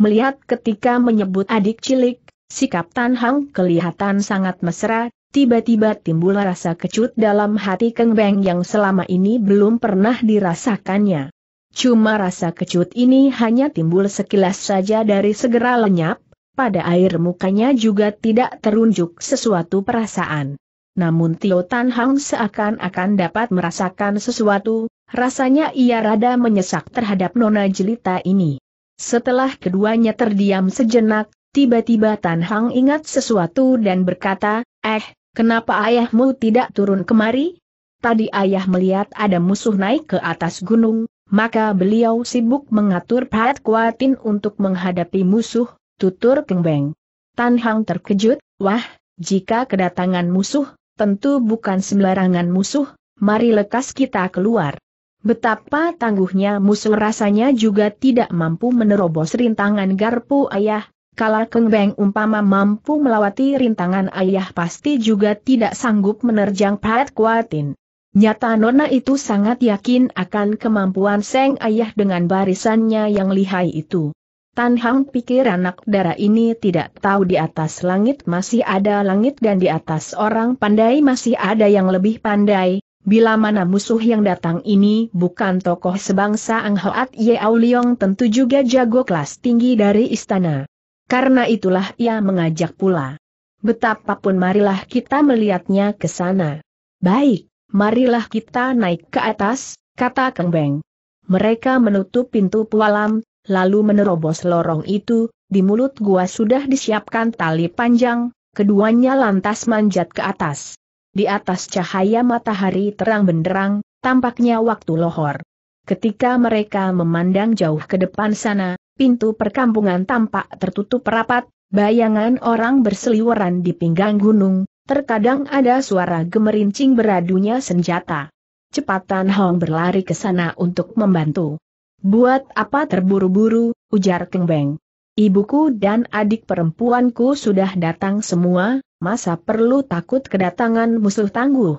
Melihat ketika menyebut adik cilik, sikap Tan Hong kelihatan sangat mesra, tiba-tiba timbul rasa kecut dalam hati Keng Beng yang selama ini belum pernah dirasakannya. Cuma rasa kecut ini hanya timbul sekilas saja dari segera lenyap, pada air mukanya juga tidak terunjuk sesuatu perasaan. Namun Tio Tan Hang seakan-akan dapat merasakan sesuatu, rasanya ia rada menyesak terhadap Nona Jelita ini. Setelah keduanya terdiam sejenak, tiba-tiba Tan Hang ingat sesuatu dan berkata, Eh, Kenapa ayahmu tidak turun kemari? Tadi ayah melihat ada musuh naik ke atas gunung, maka beliau sibuk mengatur Pat Kuatin untuk menghadapi musuh, tutur Kengbeng. Tan Hang terkejut, wah, jika kedatangan musuh, tentu bukan sembarangan musuh, mari lekas kita keluar. Betapa tangguhnya musuh rasanya juga tidak mampu menerobos rintangan garpu ayah, kalau Keng Beng umpama mampu melawati rintangan ayah pasti juga tidak sanggup menerjang Pat Kuatin. Nyata Nona itu sangat yakin akan kemampuan Seng Ayah dengan barisannya yang lihai itu. Tan Hang pikir anak darah ini tidak tahu di atas langit masih ada langit dan di atas orang pandai masih ada yang lebih pandai, Bila mana musuh yang datang ini bukan tokoh sebangsa Ang Hoat Ye Auliong tentu juga jago kelas tinggi dari istana. Karena itulah ia mengajak pula. Betapapun marilah kita melihatnya ke sana. Baik, marilah kita naik ke atas, kata Keng Beng. Mereka menutup pintu pualam, lalu menerobos lorong itu, di mulut gua sudah disiapkan tali panjang, keduanya lantas manjat ke atas. Di atas cahaya matahari terang benderang, tampaknya waktu lohor. Ketika mereka memandang jauh ke depan sana, pintu perkampungan tampak tertutup rapat, bayangan orang berseliweran di pinggang gunung, terkadang ada suara gemerincing beradunya senjata. Cepatan Hong berlari ke sana untuk membantu. Buat apa terburu-buru, ujar Keng Beng. Ibuku dan adik perempuanku sudah datang semua, masa perlu takut kedatangan musuh tangguh?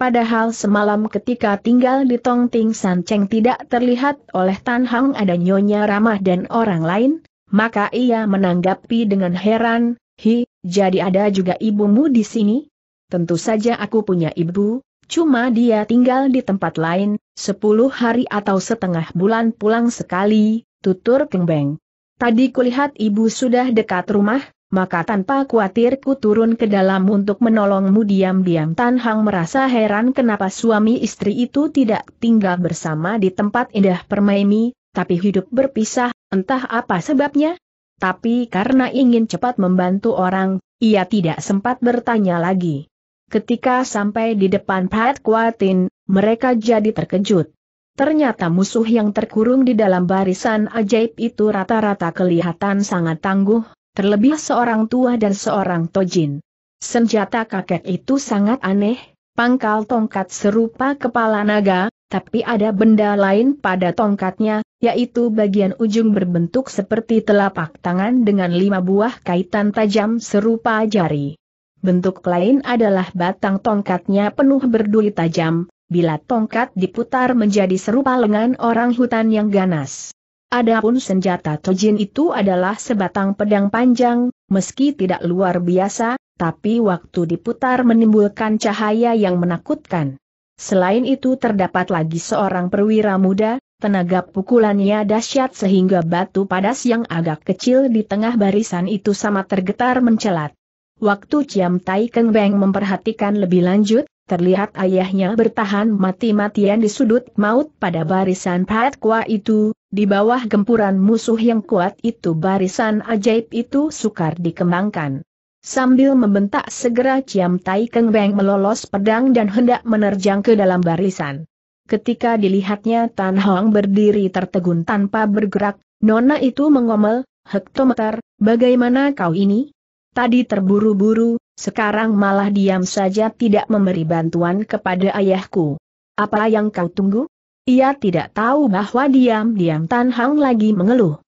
Padahal semalam ketika tinggal di Tong Ting San Cheng tidak terlihat oleh Tan Hang ada Nyonya Ramah dan orang lain, maka ia menanggapi dengan heran, Hi, jadi ada juga ibumu di sini? Tentu saja aku punya ibu, cuma dia tinggal di tempat lain, sepuluh hari atau setengah bulan pulang sekali, tutur Beng. Tadi kulihat ibu sudah dekat rumah, maka tanpa khawatir ku turun ke dalam untuk menolongmu diam-diam Tan Hang merasa heran kenapa suami istri itu tidak tinggal bersama di tempat indah permaini, tapi hidup berpisah, entah apa sebabnya. Tapi karena ingin cepat membantu orang, ia tidak sempat bertanya lagi. Ketika sampai di depan Pat Kuatin, mereka jadi terkejut. Ternyata musuh yang terkurung di dalam barisan ajaib itu rata-rata kelihatan sangat tangguh, terlebih seorang tua dan seorang tojin. Senjata kakek itu sangat aneh, pangkal tongkat serupa kepala naga, tapi ada benda lain pada tongkatnya, yaitu bagian ujung berbentuk seperti telapak tangan dengan lima buah kaitan tajam serupa jari. Bentuk lain adalah batang tongkatnya penuh berduri tajam, bila tongkat diputar menjadi serupa lengan orang hutan yang ganas. Adapun senjata Tojin itu adalah sebatang pedang panjang, meski tidak luar biasa, tapi waktu diputar menimbulkan cahaya yang menakutkan. Selain itu terdapat lagi seorang perwira muda, tenaga pukulannya dahsyat sehingga batu padas yang agak kecil di tengah barisan itu sama tergetar mencelat. Waktu Ciam Tai Keng Beng memperhatikan lebih lanjut, terlihat ayahnya bertahan mati-matian di sudut maut pada barisan Kwa itu, di bawah gempuran musuh yang kuat itu barisan ajaib itu sukar dikembangkan. Sambil membentak segera Ciam Tai Keng Beng melolos pedang dan hendak menerjang ke dalam barisan. Ketika dilihatnya Tan Hong berdiri tertegun tanpa bergerak, Nona itu mengomel, Hektometer, bagaimana kau ini? Tadi terburu-buru, sekarang malah diam saja tidak memberi bantuan kepada ayahku. Apa yang kau tunggu? Ia tidak tahu bahwa diam-diam Tan Hang lagi mengeluh.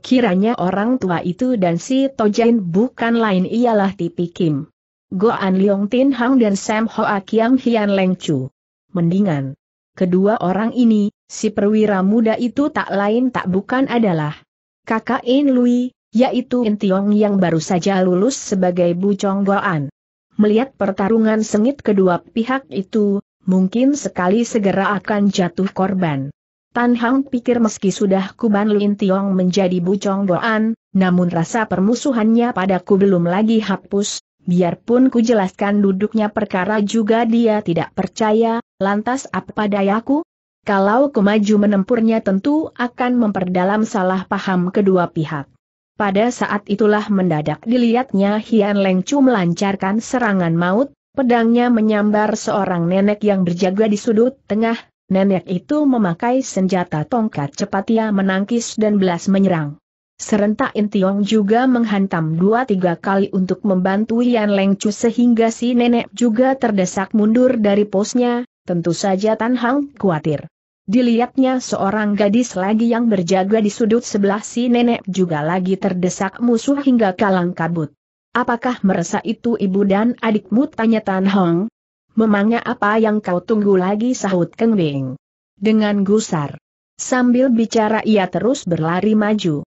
Kiranya orang tua itu dan si Tojain bukan lain ialah Tipi Kim. Goan Leong Tin Hang dan Sam Hoa Kiam Hian Leng Chu. Mendingan. Kedua orang ini, si perwira muda itu tak lain tak bukan adalah kakak In Lui, yaitu Intiong yang baru saja lulus sebagai bu Goan. Melihat pertarungan sengit kedua pihak itu, mungkin sekali segera akan jatuh korban. Tan Hang pikir meski sudah Kuban Lin Tiong menjadi Goan, namun rasa permusuhannya padaku belum lagi hapus, biarpun ku jelaskan duduknya perkara juga dia tidak percaya, lantas apa dayaku? Kalau ku maju menempurnya tentu akan memperdalam salah paham kedua pihak. Pada saat itulah mendadak dilihatnya Hian Leng Chu melancarkan serangan maut, pedangnya menyambar seorang nenek yang berjaga di sudut tengah, nenek itu memakai senjata tongkat cepat ia menangkis dan belas menyerang. Serentak Intiong juga menghantam dua tiga kali untuk membantu Hian Leng Chu sehingga si nenek juga terdesak mundur dari posnya, tentu saja Tan Hang khawatir. Dilihatnya seorang gadis lagi yang berjaga di sudut sebelah si nenek juga lagi terdesak musuh hingga kalang kabut. Apakah merasa itu ibu dan adikmu tanya Tan Hong? Memangnya apa yang kau tunggu lagi sahut Keng Bing? Dengan gusar. Sambil bicara ia terus berlari maju.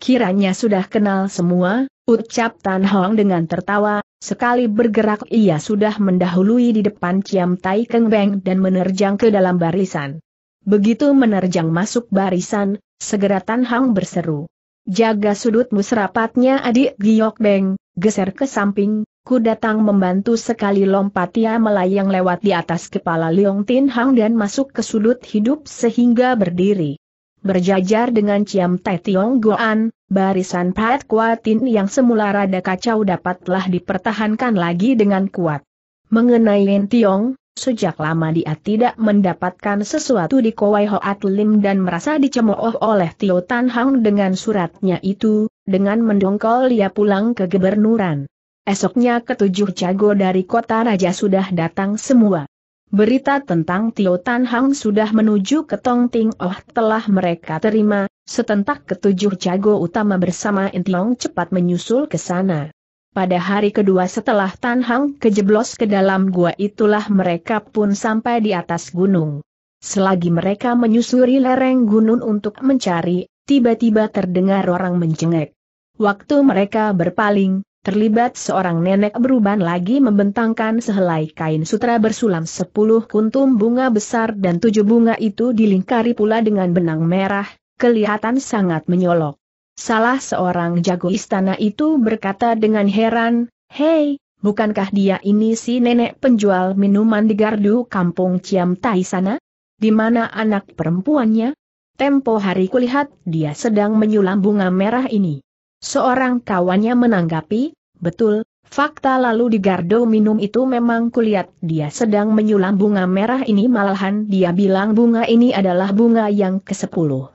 Kiranya sudah kenal semua, ucap Tan Hong dengan tertawa, Sekali bergerak ia sudah mendahului di depan Ciam Tai Keng Beng dan menerjang ke dalam barisan. Begitu menerjang masuk barisan, segera Tan Hang berseru. Jaga sudutmu serapatnya adik Giok Beng, geser ke samping, ku datang membantu sekali lompat ia melayang lewat di atas kepala Leong Tin Hang dan masuk ke sudut hidup sehingga berdiri. Berjajar dengan Ciam Tai Tiong Goan, barisan Pat Kuatin yang semula rada kacau dapatlah dipertahankan lagi dengan kuat. Mengenai Lin Tiong, Sejak lama dia tidak mendapatkan sesuatu di Kowai Hoat Lim dan merasa dicemooh oleh Tio Tan Hang dengan suratnya itu, dengan mendongkol dia pulang ke gebernuran. Esoknya ketujuh jago dari kota raja sudah datang semua. Berita tentang Tio Tan Hang sudah menuju ke Tong Ting Oh telah mereka terima, setentak ketujuh jago utama bersama Intiong cepat menyusul ke sana. Pada hari kedua setelah Tan Hang kejeblos ke dalam gua itulah mereka pun sampai di atas gunung. Selagi mereka menyusuri lereng gunung untuk mencari, tiba-tiba terdengar orang menjengek. Waktu mereka berpaling, terlibat seorang nenek beruban lagi membentangkan sehelai kain sutra bersulam sepuluh kuntum bunga besar dan tujuh bunga itu dilingkari pula dengan benang merah, kelihatan sangat menyolok. Salah seorang jago istana itu berkata dengan heran, Hei, bukankah dia ini si nenek penjual minuman di gardu kampung Ciam Tai sana? Di mana anak perempuannya? Tempo hari kulihat dia sedang menyulam bunga merah ini. Seorang kawannya menanggapi, betul, fakta lalu di gardu minum itu memang kulihat dia sedang menyulam bunga merah ini malahan dia bilang bunga ini adalah bunga yang ke-10.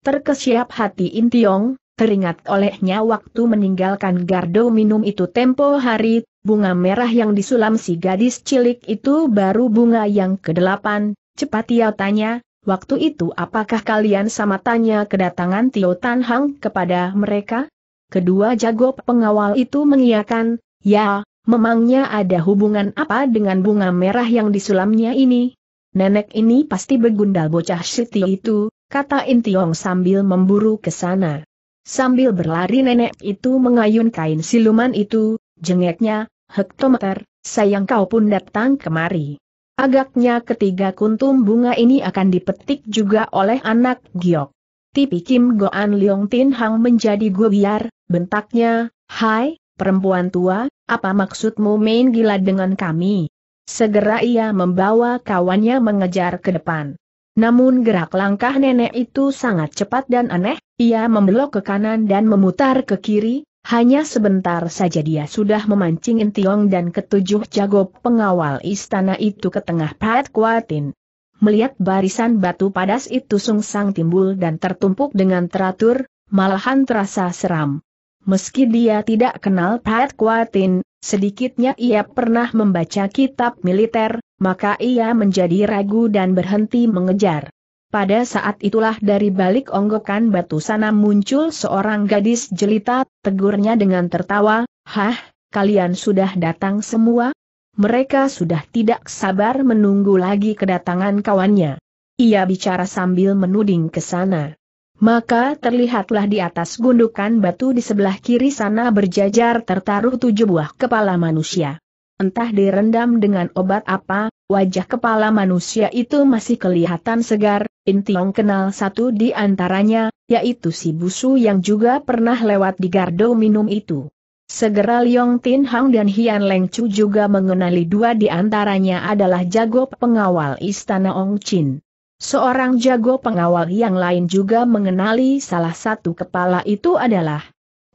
Terkesiap hati Intiong, teringat olehnya waktu meninggalkan gardo minum itu tempo hari, bunga merah yang disulam si gadis cilik itu baru bunga yang kedelapan, cepat ia tanya, waktu itu apakah kalian sama tanya kedatangan Tio Tan Hang kepada mereka? Kedua jago pengawal itu mengiakan, ya, memangnya ada hubungan apa dengan bunga merah yang disulamnya ini? Nenek ini pasti begundal bocah Siti itu, kata Intiong sambil memburu ke sana. Sambil berlari nenek itu mengayun kain siluman itu, jengeknya, hektometer, sayang kau pun datang kemari. Agaknya ketiga kuntum bunga ini akan dipetik juga oleh anak giok. Tipi Kim Goan Leong Tin Hang menjadi biar, bentaknya, Hai, perempuan tua, apa maksudmu main gila dengan kami? Segera ia membawa kawannya mengejar ke depan. Namun gerak langkah nenek itu sangat cepat dan aneh, ia membelok ke kanan dan memutar ke kiri, hanya sebentar saja dia sudah memancing Intiong dan ketujuh jago pengawal istana itu ke tengah Pat Kuatin. Melihat barisan batu padas itu sungsang timbul dan tertumpuk dengan teratur, malahan terasa seram. Meski dia tidak kenal Pat Kuatin, Sedikitnya ia pernah membaca kitab militer, maka ia menjadi ragu dan berhenti mengejar. Pada saat itulah dari balik onggokan batu sana muncul seorang gadis jelita, tegurnya dengan tertawa, Hah, kalian sudah datang semua? Mereka sudah tidak sabar menunggu lagi kedatangan kawannya. Ia bicara sambil menuding ke sana. Maka terlihatlah di atas gundukan batu di sebelah kiri sana berjajar tertaruh tujuh buah kepala manusia. Entah direndam dengan obat apa, wajah kepala manusia itu masih kelihatan segar, Intiong kenal satu di antaranya, yaitu si Busu yang juga pernah lewat di gardo minum itu. Segera Liong Tin Hang dan Hian Leng Chu juga mengenali dua di antaranya adalah jago pengawal istana Ong Chin. Seorang jago pengawal yang lain juga mengenali salah satu kepala itu adalah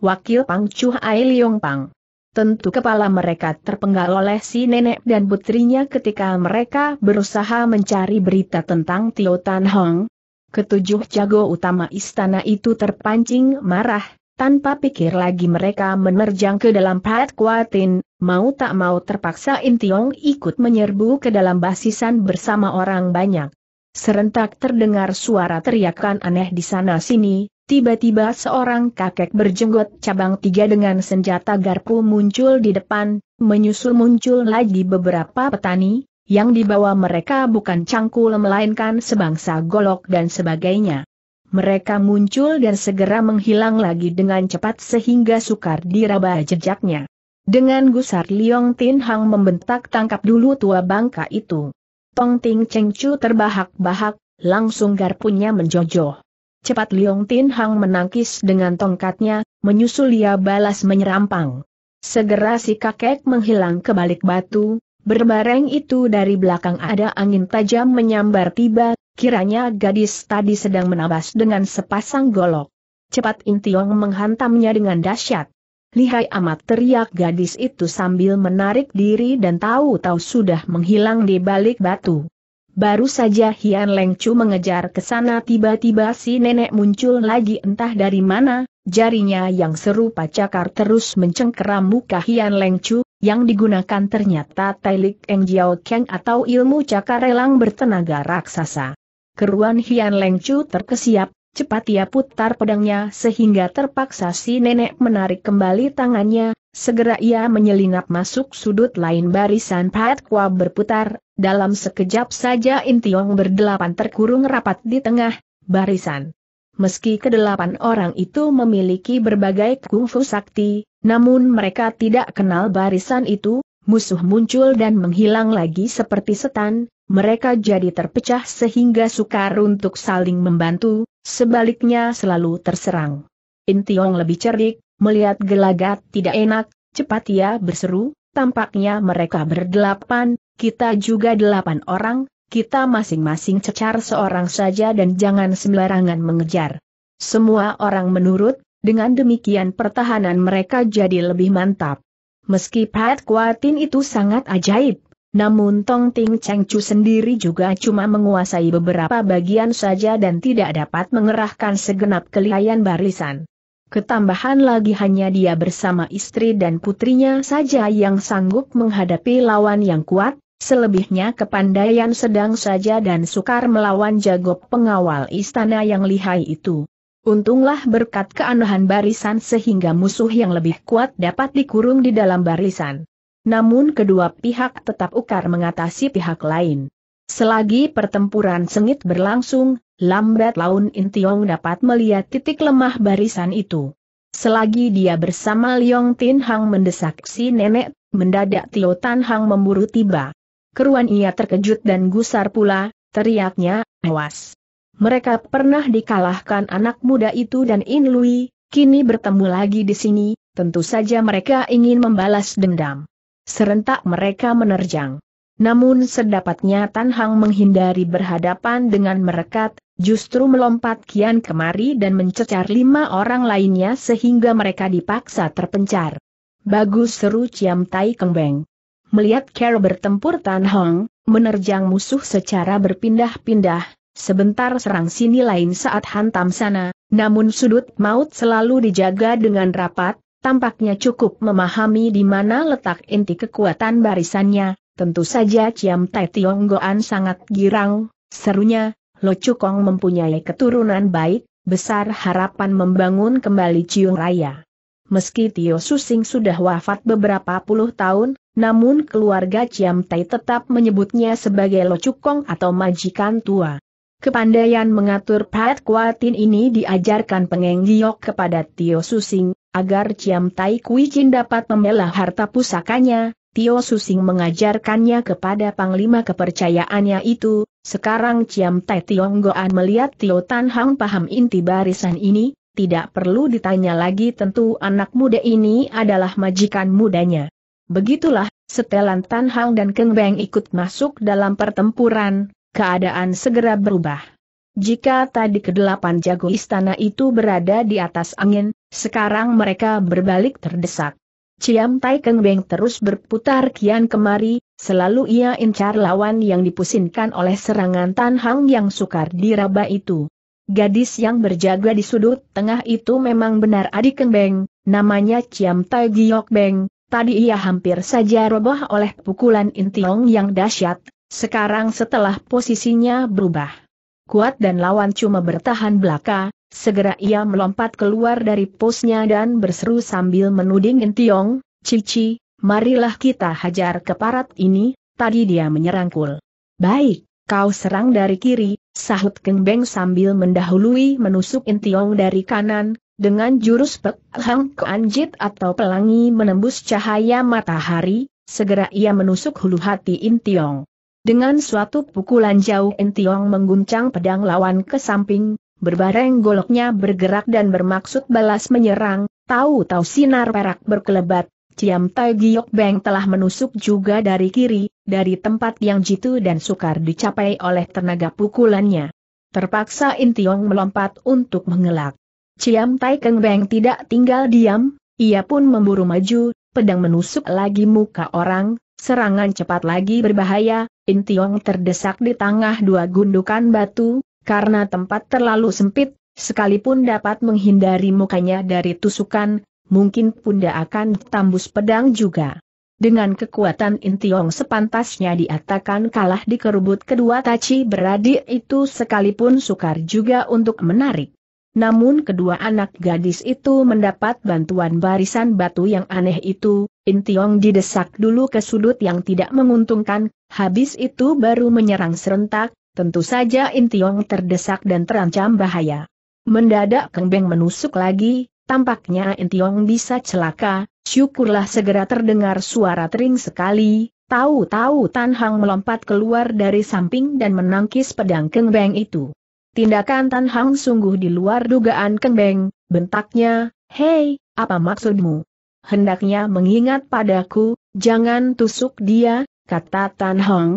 Wakil Pang Chu Ai Leong Pang. Tentu kepala mereka terpenggal oleh si nenek dan putrinya ketika mereka berusaha mencari berita tentang Tio Tan Hong. Ketujuh jago utama istana itu terpancing marah, tanpa pikir lagi mereka menerjang ke dalam Pat Kuatin, mau tak mau terpaksa Intiong ikut menyerbu ke dalam basisan bersama orang banyak. Serentak terdengar suara teriakan aneh di sana-sini, tiba-tiba seorang kakek berjenggot cabang tiga dengan senjata garpu muncul di depan, menyusul muncul lagi beberapa petani, yang dibawa mereka bukan cangkul melainkan sebangsa golok dan sebagainya. Mereka muncul dan segera menghilang lagi dengan cepat sehingga sukar diraba jejaknya. Dengan gusar Liong Tin Hang membentak tangkap dulu tua bangka itu. Tong Ting Cheng Chu terbahak-bahak, langsung garpunya menjojoh. Cepat Liong Tin Hang menangkis dengan tongkatnya, menyusul ia balas menyerampang. Segera si kakek menghilang ke balik batu, berbareng itu dari belakang ada angin tajam menyambar tiba, kiranya gadis tadi sedang menabas dengan sepasang golok. Cepat Intiong menghantamnya dengan dahsyat lihai amat teriak gadis itu sambil menarik diri dan tahu-tahu sudah menghilang di balik batu. Baru saja Hian Lengcu mengejar ke sana tiba-tiba si nenek muncul lagi entah dari mana, jarinya yang serupa cakar terus mencengkeram muka Hian Lengcu, yang digunakan ternyata Tailik Eng Jiao Kang atau ilmu cakar elang bertenaga raksasa. Keruan Hian Lengcu terkesiap, Cepat ia putar pedangnya sehingga terpaksa si nenek menarik kembali tangannya, segera ia menyelinap masuk sudut lain barisan Kwa berputar, dalam sekejap saja Intiong berdelapan terkurung rapat di tengah barisan. Meski kedelapan orang itu memiliki berbagai kungfu sakti, namun mereka tidak kenal barisan itu, musuh muncul dan menghilang lagi seperti setan, mereka jadi terpecah sehingga sukar untuk saling membantu, Sebaliknya selalu terserang. Intiong lebih cerdik, melihat gelagat tidak enak, cepat ia berseru, tampaknya mereka berdelapan, kita juga delapan orang, kita masing-masing cecar seorang saja dan jangan sembarangan mengejar. Semua orang menurut, dengan demikian pertahanan mereka jadi lebih mantap. Meski Pat Kuatin itu sangat ajaib, namun Tong Ting Cheng Chu sendiri juga cuma menguasai beberapa bagian saja dan tidak dapat mengerahkan segenap kelihayan barisan. Ketambahan lagi hanya dia bersama istri dan putrinya saja yang sanggup menghadapi lawan yang kuat, selebihnya kepandaian sedang saja dan sukar melawan jago pengawal istana yang lihai itu. Untunglah berkat keanehan barisan sehingga musuh yang lebih kuat dapat dikurung di dalam barisan. Namun kedua pihak tetap ukar mengatasi pihak lain. Selagi pertempuran sengit berlangsung, lambat laun Intiong dapat melihat titik lemah barisan itu. Selagi dia bersama Liong Tin Hang mendesak si nenek, mendadak Tio Tan Hang memburu tiba. Keruan ia terkejut dan gusar pula, teriaknya, awas. Mereka pernah dikalahkan anak muda itu dan In Lui, kini bertemu lagi di sini, tentu saja mereka ingin membalas dendam. Serentak mereka menerjang. Namun sedapatnya Tan Hang menghindari berhadapan dengan merekat, justru melompat kian kemari dan mencecar lima orang lainnya sehingga mereka dipaksa terpencar. Bagus seru Ciam Tai Kengbeng. Melihat Carol bertempur Tan Hong, menerjang musuh secara berpindah-pindah, sebentar serang sini lain saat hantam sana, namun sudut maut selalu dijaga dengan rapat, tampaknya cukup memahami di mana letak inti kekuatan barisannya, tentu saja Ciam Tai Goan sangat girang, serunya, Lo Cukong mempunyai keturunan baik, besar harapan membangun kembali Ciung Raya. Meski Tio Susing sudah wafat beberapa puluh tahun, namun keluarga Ciam Tai tetap menyebutnya sebagai Lo Cukong atau majikan tua. Kepandaian mengatur Pat Kuatin ini diajarkan pengenggiok kepada Tio Susing, Agar Ciam Tai Kui Chin dapat membela harta pusakanya, Tio Susing mengajarkannya kepada Panglima kepercayaannya itu, sekarang Ciam Tai Tionggoan melihat Tio Tan Hang paham inti barisan ini, tidak perlu ditanya lagi tentu anak muda ini adalah majikan mudanya. Begitulah, setelan Tan Hang dan Keng Beng ikut masuk dalam pertempuran, keadaan segera berubah. Jika tadi kedelapan jago istana itu berada di atas angin, sekarang mereka berbalik terdesak. Ciam Tai Keng Beng terus berputar kian kemari, selalu ia incar lawan yang dipusinkan oleh serangan Tan Hang yang sukar diraba itu. Gadis yang berjaga di sudut tengah itu memang benar adik Keng Beng, namanya Ciam Tai Giok Beng, tadi ia hampir saja roboh oleh pukulan Intiong yang dahsyat, sekarang setelah posisinya berubah kuat dan lawan cuma bertahan belaka, segera ia melompat keluar dari posnya dan berseru sambil menuding Intiong, Cici, marilah kita hajar ke parat ini, tadi dia menyerangkul. Baik, kau serang dari kiri, sahut Keng Beng sambil mendahului menusuk Intiong dari kanan, dengan jurus Pek Hang Keanjit atau pelangi menembus cahaya matahari, segera ia menusuk hulu hati Intiong. Dengan suatu pukulan jauh Entiong mengguncang pedang lawan ke samping, berbareng goloknya bergerak dan bermaksud balas menyerang, tahu-tahu sinar perak berkelebat, Ciam Tai Giok Beng telah menusuk juga dari kiri, dari tempat yang jitu dan sukar dicapai oleh tenaga pukulannya. Terpaksa Intiong melompat untuk mengelak. Ciam Tai Keng Beng tidak tinggal diam, ia pun memburu maju, pedang menusuk lagi muka orang, Serangan cepat lagi berbahaya, Intiong terdesak di tengah dua gundukan batu, karena tempat terlalu sempit, sekalipun dapat menghindari mukanya dari tusukan, mungkin punda akan tambus pedang juga. Dengan kekuatan Intiong sepantasnya diatakan kalah di kerubut kedua taci beradik itu sekalipun sukar juga untuk menarik. Namun kedua anak gadis itu mendapat bantuan barisan batu yang aneh itu, Intiong didesak dulu ke sudut yang tidak menguntungkan, habis itu baru menyerang serentak, tentu saja Intiong terdesak dan terancam bahaya. Mendadak Kengbeng menusuk lagi, tampaknya Intiong bisa celaka, syukurlah segera terdengar suara tering sekali, tahu-tahu Tan Hang melompat keluar dari samping dan menangkis pedang Kengbeng itu. Tindakan Tan Hang sungguh di luar dugaan Kengbeng, bentaknya, hei, apa maksudmu? hendaknya mengingat padaku, jangan tusuk dia, kata Tan Hong.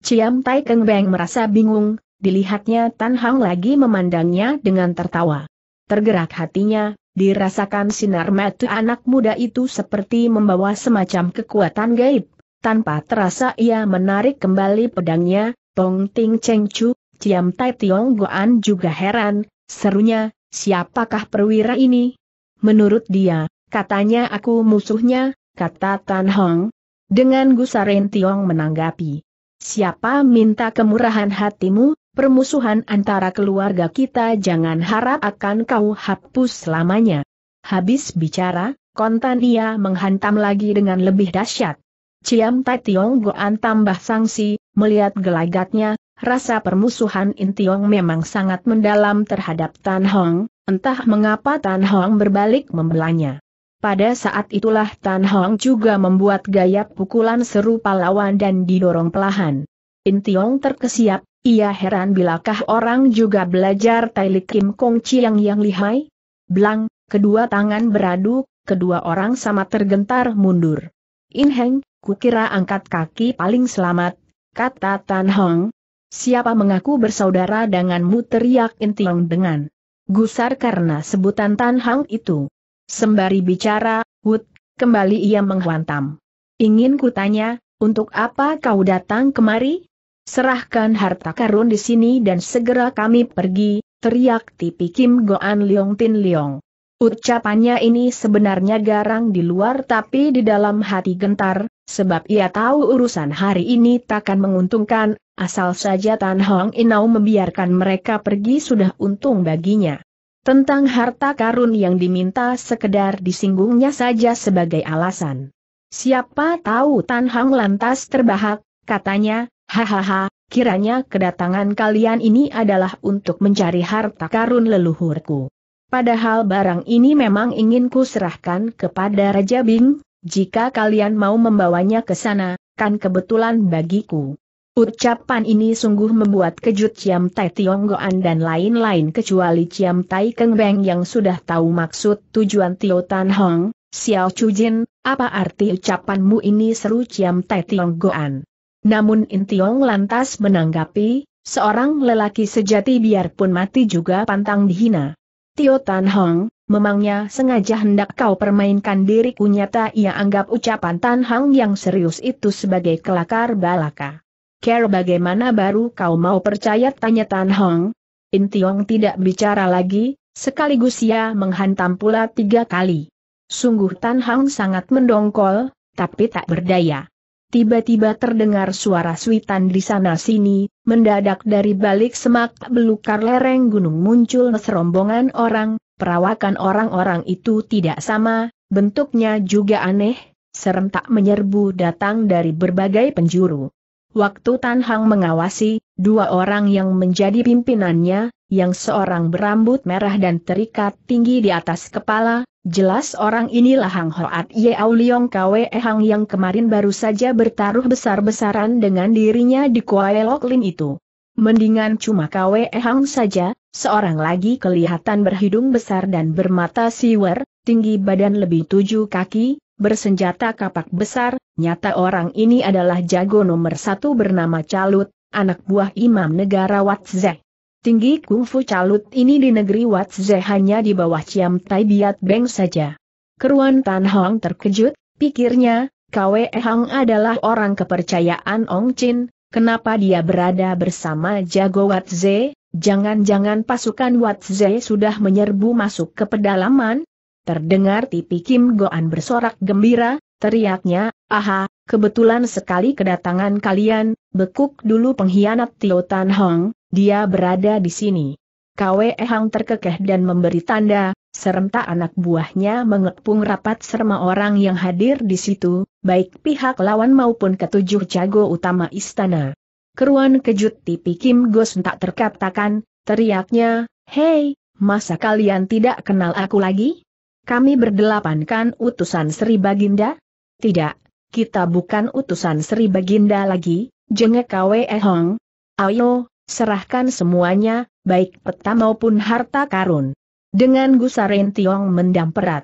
Ciam Tai Keng Beng merasa bingung, dilihatnya Tan Hong lagi memandangnya dengan tertawa. Tergerak hatinya, dirasakan sinar mata anak muda itu seperti membawa semacam kekuatan gaib. Tanpa terasa ia menarik kembali pedangnya, Tong Ting Cheng Chu, Ciam Tai Tiong Goan juga heran, serunya, siapakah perwira ini? Menurut dia, Katanya aku musuhnya, kata Tan Hong. Dengan gusarin Tiong menanggapi. Siapa minta kemurahan hatimu, permusuhan antara keluarga kita jangan harap akan kau hapus selamanya. Habis bicara, kontan ia menghantam lagi dengan lebih dahsyat. Ciam Tai Tiong Goan tambah sanksi. melihat gelagatnya, rasa permusuhan Intiong memang sangat mendalam terhadap Tan Hong, entah mengapa Tan Hong berbalik membelanya. Pada saat itulah Tan Hong juga membuat gaya pukulan serupa lawan dan didorong pelahan. Intiong terkesiap, ia heran bilakah orang juga belajar Tailik Kim Kong Chiang yang lihai? Blang, kedua tangan beradu, kedua orang sama tergentar mundur. Inheng, kukira angkat kaki paling selamat, kata Tan Hong. Siapa mengaku bersaudara denganmu teriak Intiong dengan gusar karena sebutan Tan Hong itu. Sembari bicara, Wood, kembali ia menghantam. Ingin kutanya, untuk apa kau datang kemari? Serahkan harta karun di sini dan segera kami pergi, teriak Tipi Kim Goan Leong Tin Leong. Ucapannya ini sebenarnya garang di luar tapi di dalam hati gentar, sebab ia tahu urusan hari ini takkan menguntungkan, asal saja Tan Hong Inau membiarkan mereka pergi sudah untung baginya. Tentang harta karun yang diminta sekedar disinggungnya saja sebagai alasan. Siapa tahu Tan Hang lantas terbahak, katanya, hahaha, kiranya kedatangan kalian ini adalah untuk mencari harta karun leluhurku. Padahal barang ini memang ingin serahkan kepada Raja Bing, jika kalian mau membawanya ke sana, kan kebetulan bagiku. Ucapan ini sungguh membuat kejut Ciam Tai Tionggoan dan lain-lain kecuali Ciam Tai Keng Beng yang sudah tahu maksud tujuan Tio Tan Hong, Xiao Chu Jin, apa arti ucapanmu ini seru Ciam Tai Tionggoan. Namun In Tiong lantas menanggapi, seorang lelaki sejati biarpun mati juga pantang dihina. Tio Tan Hong, memangnya sengaja hendak kau permainkan diriku nyata ia anggap ucapan Tan Hong yang serius itu sebagai kelakar balaka. Care bagaimana baru kau mau percaya tanya Tan Hong? Tiong tidak bicara lagi, sekaligus ia menghantam pula tiga kali. Sungguh Tan Hong sangat mendongkol, tapi tak berdaya. Tiba-tiba terdengar suara suitan di sana-sini, mendadak dari balik semak belukar lereng gunung muncul serombongan orang, perawakan orang-orang itu tidak sama, bentuknya juga aneh, serentak menyerbu datang dari berbagai penjuru. Waktu Tan Hang mengawasi, dua orang yang menjadi pimpinannya, yang seorang berambut merah dan terikat tinggi di atas kepala, jelas orang inilah Hang Hoat Ye Auliong Kwe Hang yang kemarin baru saja bertaruh besar-besaran dengan dirinya di Kuai Lok Lin itu. Mendingan cuma Kwe Hang saja, seorang lagi kelihatan berhidung besar dan bermata siwer, tinggi badan lebih tujuh kaki, bersenjata kapak besar, nyata orang ini adalah jago nomor satu bernama Calut, anak buah imam negara Watze. Tinggi kungfu Calut ini di negeri Watze hanya di bawah Ciam Tai Biat Beng saja. Keruan Tan Hong terkejut, pikirnya, Kwe Hang adalah orang kepercayaan Ong Chin, kenapa dia berada bersama jago Watze, jangan-jangan pasukan Watze sudah menyerbu masuk ke pedalaman, Terdengar tipi Kim Goan bersorak gembira, teriaknya, aha, kebetulan sekali kedatangan kalian, bekuk dulu pengkhianat Tio Tan Hong, dia berada di sini. Kwe Hang terkekeh dan memberi tanda, serentak anak buahnya mengepung rapat serma orang yang hadir di situ, baik pihak lawan maupun ketujuh jago utama istana. Keruan kejut tipi Kim Gos tak terkatakan, teriaknya, Hei, masa kalian tidak kenal aku lagi? kami berdelapan kan utusan Sri Baginda? Tidak, kita bukan utusan Sri Baginda lagi, jengek Kwe Hong. Ayo, serahkan semuanya, baik peta maupun harta karun. Dengan Gusaren Tiong mendamperat.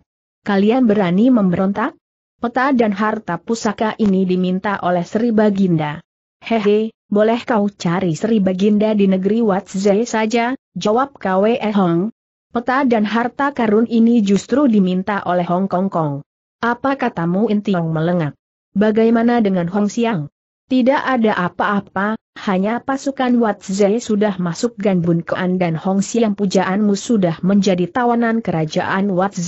Kalian berani memberontak? Peta dan harta pusaka ini diminta oleh Sri Baginda. Hehe, boleh kau cari Sri Baginda di negeri Watsze saja, jawab Kwe Hong, Peta dan harta karun ini justru diminta oleh Hong Kong Kong. Apa katamu Intiong melengak? Bagaimana dengan Hong Xiang? Tidak ada apa-apa, hanya pasukan Wat sudah masuk Ganbun Kean dan Hong Xiang pujaanmu sudah menjadi tawanan kerajaan Wat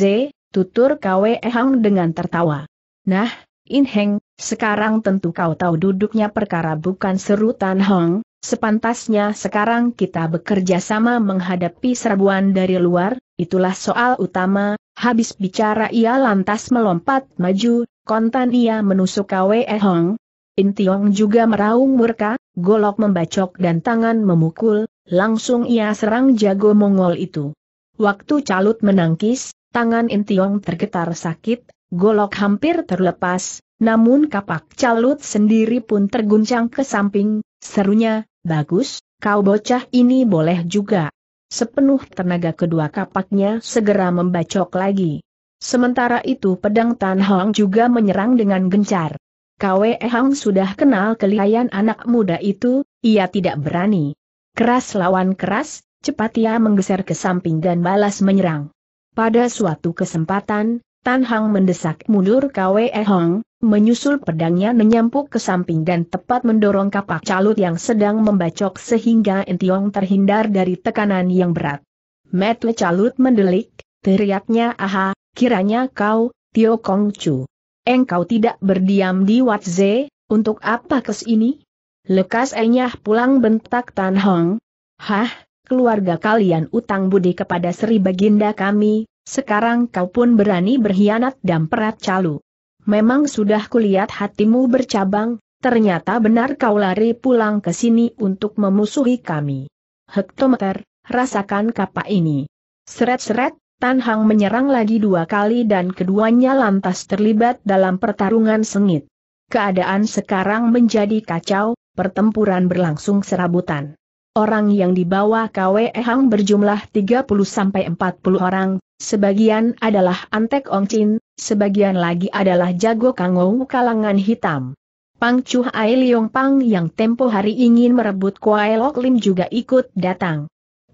tutur Kwe Hang dengan tertawa. Nah, In Heng, sekarang tentu kau tahu duduknya perkara bukan serutan Hong, Sepantasnya sekarang kita bekerja sama menghadapi serbuan dari luar, itulah soal utama, habis bicara ia lantas melompat maju, kontan ia menusuk Kwe Hong. Intiong juga meraung murka, golok membacok dan tangan memukul, langsung ia serang jago Mongol itu. Waktu calut menangkis, tangan Intiong tergetar sakit, golok hampir terlepas, namun kapak calut sendiri pun terguncang ke samping, serunya, Bagus, kau bocah ini boleh juga. Sepenuh tenaga kedua kapaknya segera membacok lagi. Sementara itu pedang Tan Hong juga menyerang dengan gencar. Kwe Hang sudah kenal kelihayan anak muda itu, ia tidak berani. Keras lawan keras, cepat ia menggeser ke samping dan balas menyerang. Pada suatu kesempatan, Tan Hang mendesak mundur Kwe Hong, menyusul pedangnya menyampuk ke samping dan tepat mendorong kapak calut yang sedang membacok sehingga Entiong terhindar dari tekanan yang berat. le calut mendelik, teriaknya aha, kiranya kau, Tio Kong Chu. Engkau tidak berdiam di Wat Ze, untuk apa kes ini? Lekas enyah pulang bentak Tan Hong. Hah, keluarga kalian utang budi kepada Sri Baginda kami, sekarang kau pun berani berkhianat dan perat calu. Memang sudah kulihat hatimu bercabang, ternyata benar kau lari pulang ke sini untuk memusuhi kami. Hektometer, rasakan kapak ini. Seret-seret, Tan Hang menyerang lagi dua kali dan keduanya lantas terlibat dalam pertarungan sengit. Keadaan sekarang menjadi kacau, pertempuran berlangsung serabutan. Orang yang dibawa KWE Hang berjumlah 30-40 orang, Sebagian adalah Antek Ongcin, sebagian lagi adalah Jago Kangou kalangan hitam. Pang Chu Ai Leong Pang yang tempo hari ingin merebut Kuai Lok Lim juga ikut datang.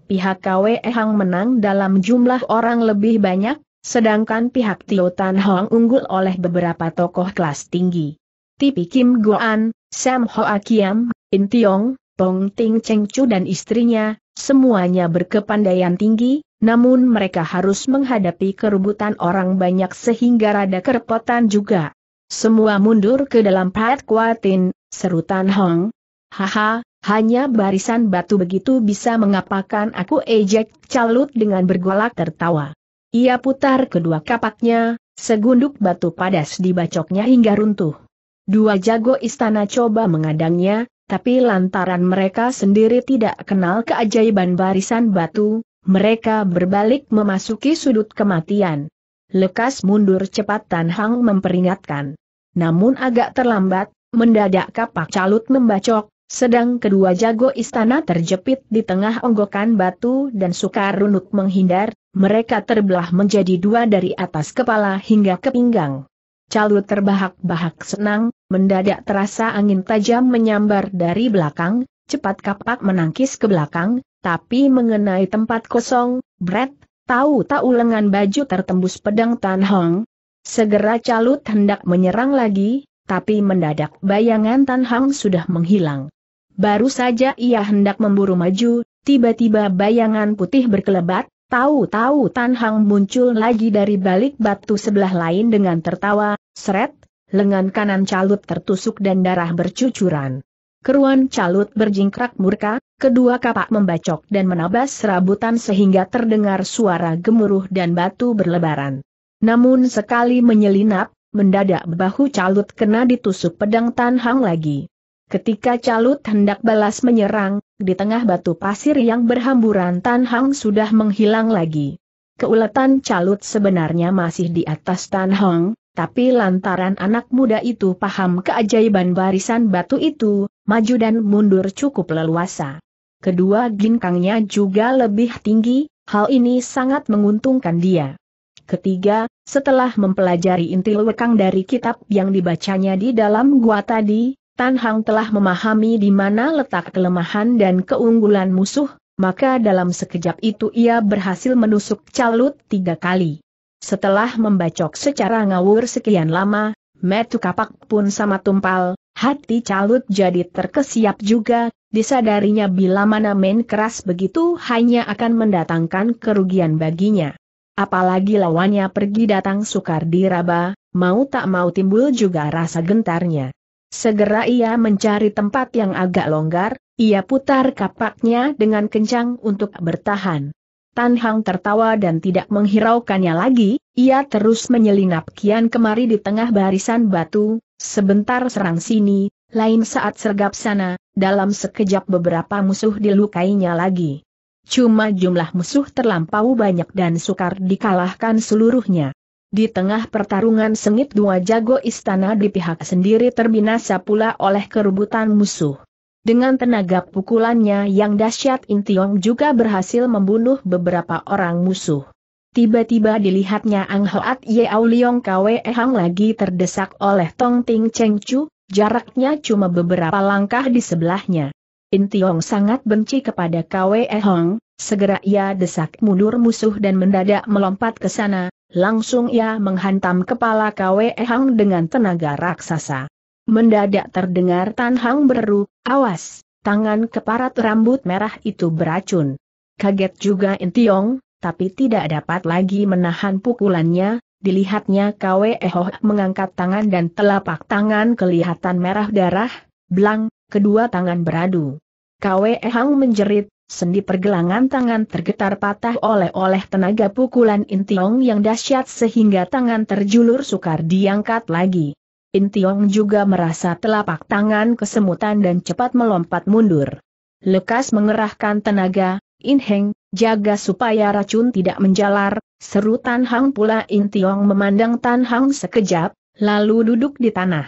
Pihak KWE Hang menang dalam jumlah orang lebih banyak, sedangkan pihak Tio Tan Hong unggul oleh beberapa tokoh kelas tinggi. Tipi Kim Goan, Sam Hoa Kiam, In Tiong, Pong Ting Cheng Chu dan istrinya, semuanya berkepandaian tinggi, namun mereka harus menghadapi kerubutan orang banyak sehingga rada kerepotan juga. Semua mundur ke dalam Pat Kuatin, seru Tan Hong. Haha, hanya barisan batu begitu bisa mengapakan aku ejek calut dengan bergolak tertawa. Ia putar kedua kapaknya, segunduk batu padas dibacoknya hingga runtuh. Dua jago istana coba mengadangnya, tapi lantaran mereka sendiri tidak kenal keajaiban barisan batu, mereka berbalik memasuki sudut kematian. Lekas mundur cepat Tan Hang memperingatkan. Namun agak terlambat, mendadak kapak calut membacok, sedang kedua jago istana terjepit di tengah onggokan batu dan sukar runut menghindar, mereka terbelah menjadi dua dari atas kepala hingga ke pinggang. Calut terbahak-bahak senang, mendadak terasa angin tajam menyambar dari belakang, cepat kapak menangkis ke belakang, tapi mengenai tempat kosong, Brett, tahu-tahu lengan baju tertembus pedang Tan Hong. Segera Calut hendak menyerang lagi, tapi mendadak bayangan Tan Hong sudah menghilang. Baru saja ia hendak memburu maju, tiba-tiba bayangan putih berkelebat, tahu-tahu Tan Hong muncul lagi dari balik batu sebelah lain dengan tertawa, seret, lengan kanan Calut tertusuk dan darah bercucuran. Keruan Calut berjingkrak murka, kedua kapak membacok dan menabas serabutan sehingga terdengar suara gemuruh dan batu berlebaran. Namun sekali menyelinap, mendadak bahu Calut kena ditusuk pedang Tan Hang lagi. Ketika Calut hendak balas menyerang, di tengah batu pasir yang berhamburan Tan Hang sudah menghilang lagi. Keuletan Calut sebenarnya masih di atas Tan Hang, tapi lantaran anak muda itu paham keajaiban barisan batu itu, maju dan mundur cukup leluasa. Kedua ginkangnya juga lebih tinggi, hal ini sangat menguntungkan dia. Ketiga, setelah mempelajari inti lekang dari kitab yang dibacanya di dalam gua tadi, Tan Hang telah memahami di mana letak kelemahan dan keunggulan musuh, maka dalam sekejap itu ia berhasil menusuk calut tiga kali. Setelah membacok secara ngawur sekian lama, metu kapak pun sama tumpal, hati calut jadi terkesiap juga, disadarinya bila mana main keras begitu hanya akan mendatangkan kerugian baginya. Apalagi lawannya pergi datang sukar diraba, mau tak mau timbul juga rasa gentarnya. Segera ia mencari tempat yang agak longgar, ia putar kapaknya dengan kencang untuk bertahan. Tan Hang tertawa dan tidak menghiraukannya lagi, ia terus menyelinap kian kemari di tengah barisan batu, sebentar serang sini, lain saat sergap sana, dalam sekejap beberapa musuh dilukainya lagi. Cuma jumlah musuh terlampau banyak dan sukar dikalahkan seluruhnya. Di tengah pertarungan sengit dua jago istana di pihak sendiri terbinasa pula oleh kerubutan musuh. Dengan tenaga pukulannya yang dahsyat Intiong juga berhasil membunuh beberapa orang musuh. Tiba-tiba dilihatnya Ang Hoat Yeau Liong Kwe Hang lagi terdesak oleh Tong Ting Cheng Chu, jaraknya cuma beberapa langkah di sebelahnya. Intiong sangat benci kepada Kwe Hang, segera ia desak mundur musuh dan mendadak melompat ke sana, langsung ia menghantam kepala Kwe Hang dengan tenaga raksasa. Mendadak terdengar Tan Hang beru, awas, tangan keparat rambut merah itu beracun. Kaget juga Intiong, tapi tidak dapat lagi menahan pukulannya, dilihatnya Kwe Ehoh mengangkat tangan dan telapak tangan kelihatan merah darah, Blang, kedua tangan beradu. Kwe Hang menjerit, sendi pergelangan tangan tergetar patah oleh-oleh tenaga pukulan Intiong yang dahsyat sehingga tangan terjulur sukar diangkat lagi. Intiong juga merasa telapak tangan kesemutan dan cepat melompat mundur. Lekas mengerahkan tenaga, Inheng, jaga supaya racun tidak menjalar, seru Tan Hang pula Intiong memandang Tan Hang sekejap, lalu duduk di tanah.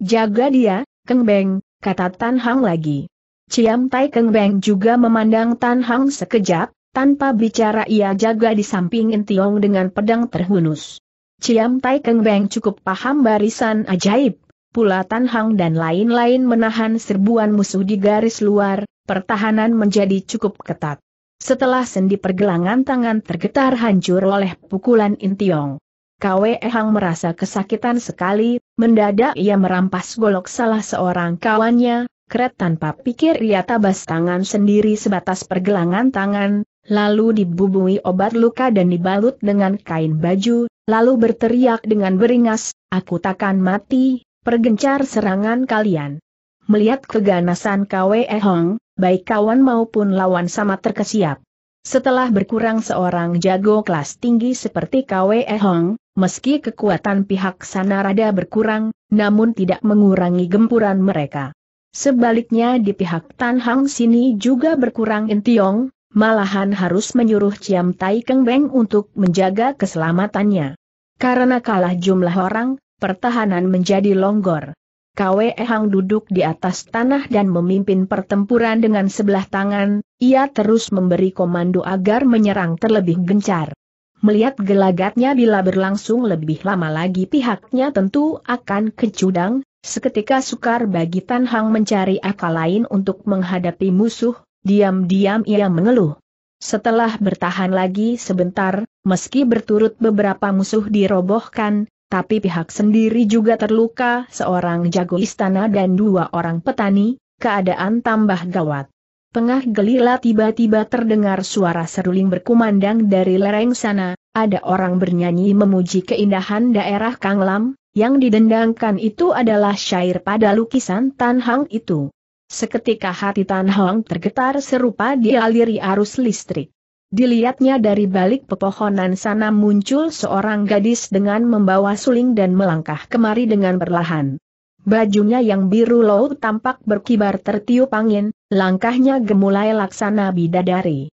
Jaga dia, Keng Beng, kata Tan Hang lagi. Ciam Tai Keng Beng juga memandang Tan Hang sekejap, tanpa bicara ia jaga di samping Intiong dengan pedang terhunus. Ciam Tai Keng Beng cukup paham barisan ajaib, pula Tan Hang dan lain-lain menahan serbuan musuh di garis luar, pertahanan menjadi cukup ketat. Setelah sendi pergelangan tangan tergetar hancur oleh pukulan Intiong. Kwe Hang merasa kesakitan sekali, mendadak ia merampas golok salah seorang kawannya, keret tanpa pikir ia tabas tangan sendiri sebatas pergelangan tangan, lalu dibubui obat luka dan dibalut dengan kain baju, lalu berteriak dengan beringas, aku takkan mati, pergencar serangan kalian. Melihat keganasan Kwe Hong, baik kawan maupun lawan sama terkesiap. Setelah berkurang seorang jago kelas tinggi seperti Kwe Hong, meski kekuatan pihak sana rada berkurang, namun tidak mengurangi gempuran mereka. Sebaliknya di pihak Tan Hang sini juga berkurang Intiong, malahan harus menyuruh Ciam Tai Keng Beng untuk menjaga keselamatannya. Karena kalah jumlah orang, pertahanan menjadi longgor. Kwe Hang duduk di atas tanah dan memimpin pertempuran dengan sebelah tangan, ia terus memberi komando agar menyerang terlebih gencar. Melihat gelagatnya bila berlangsung lebih lama lagi pihaknya tentu akan kecudang, seketika sukar bagi Tan Hang mencari akal lain untuk menghadapi musuh, Diam-diam ia mengeluh. Setelah bertahan lagi sebentar, meski berturut beberapa musuh dirobohkan, tapi pihak sendiri juga terluka seorang jago istana dan dua orang petani, keadaan tambah gawat. Tengah gelila tiba-tiba terdengar suara seruling berkumandang dari lereng sana, ada orang bernyanyi memuji keindahan daerah Kanglam, yang didendangkan itu adalah syair pada lukisan Tan Hang itu. Seketika hati Tan Hong tergetar serupa dialiri arus listrik. Dilihatnya dari balik pepohonan sana muncul seorang gadis dengan membawa suling dan melangkah kemari dengan perlahan. Bajunya yang biru laut tampak berkibar tertiup angin, langkahnya gemulai laksana bidadari.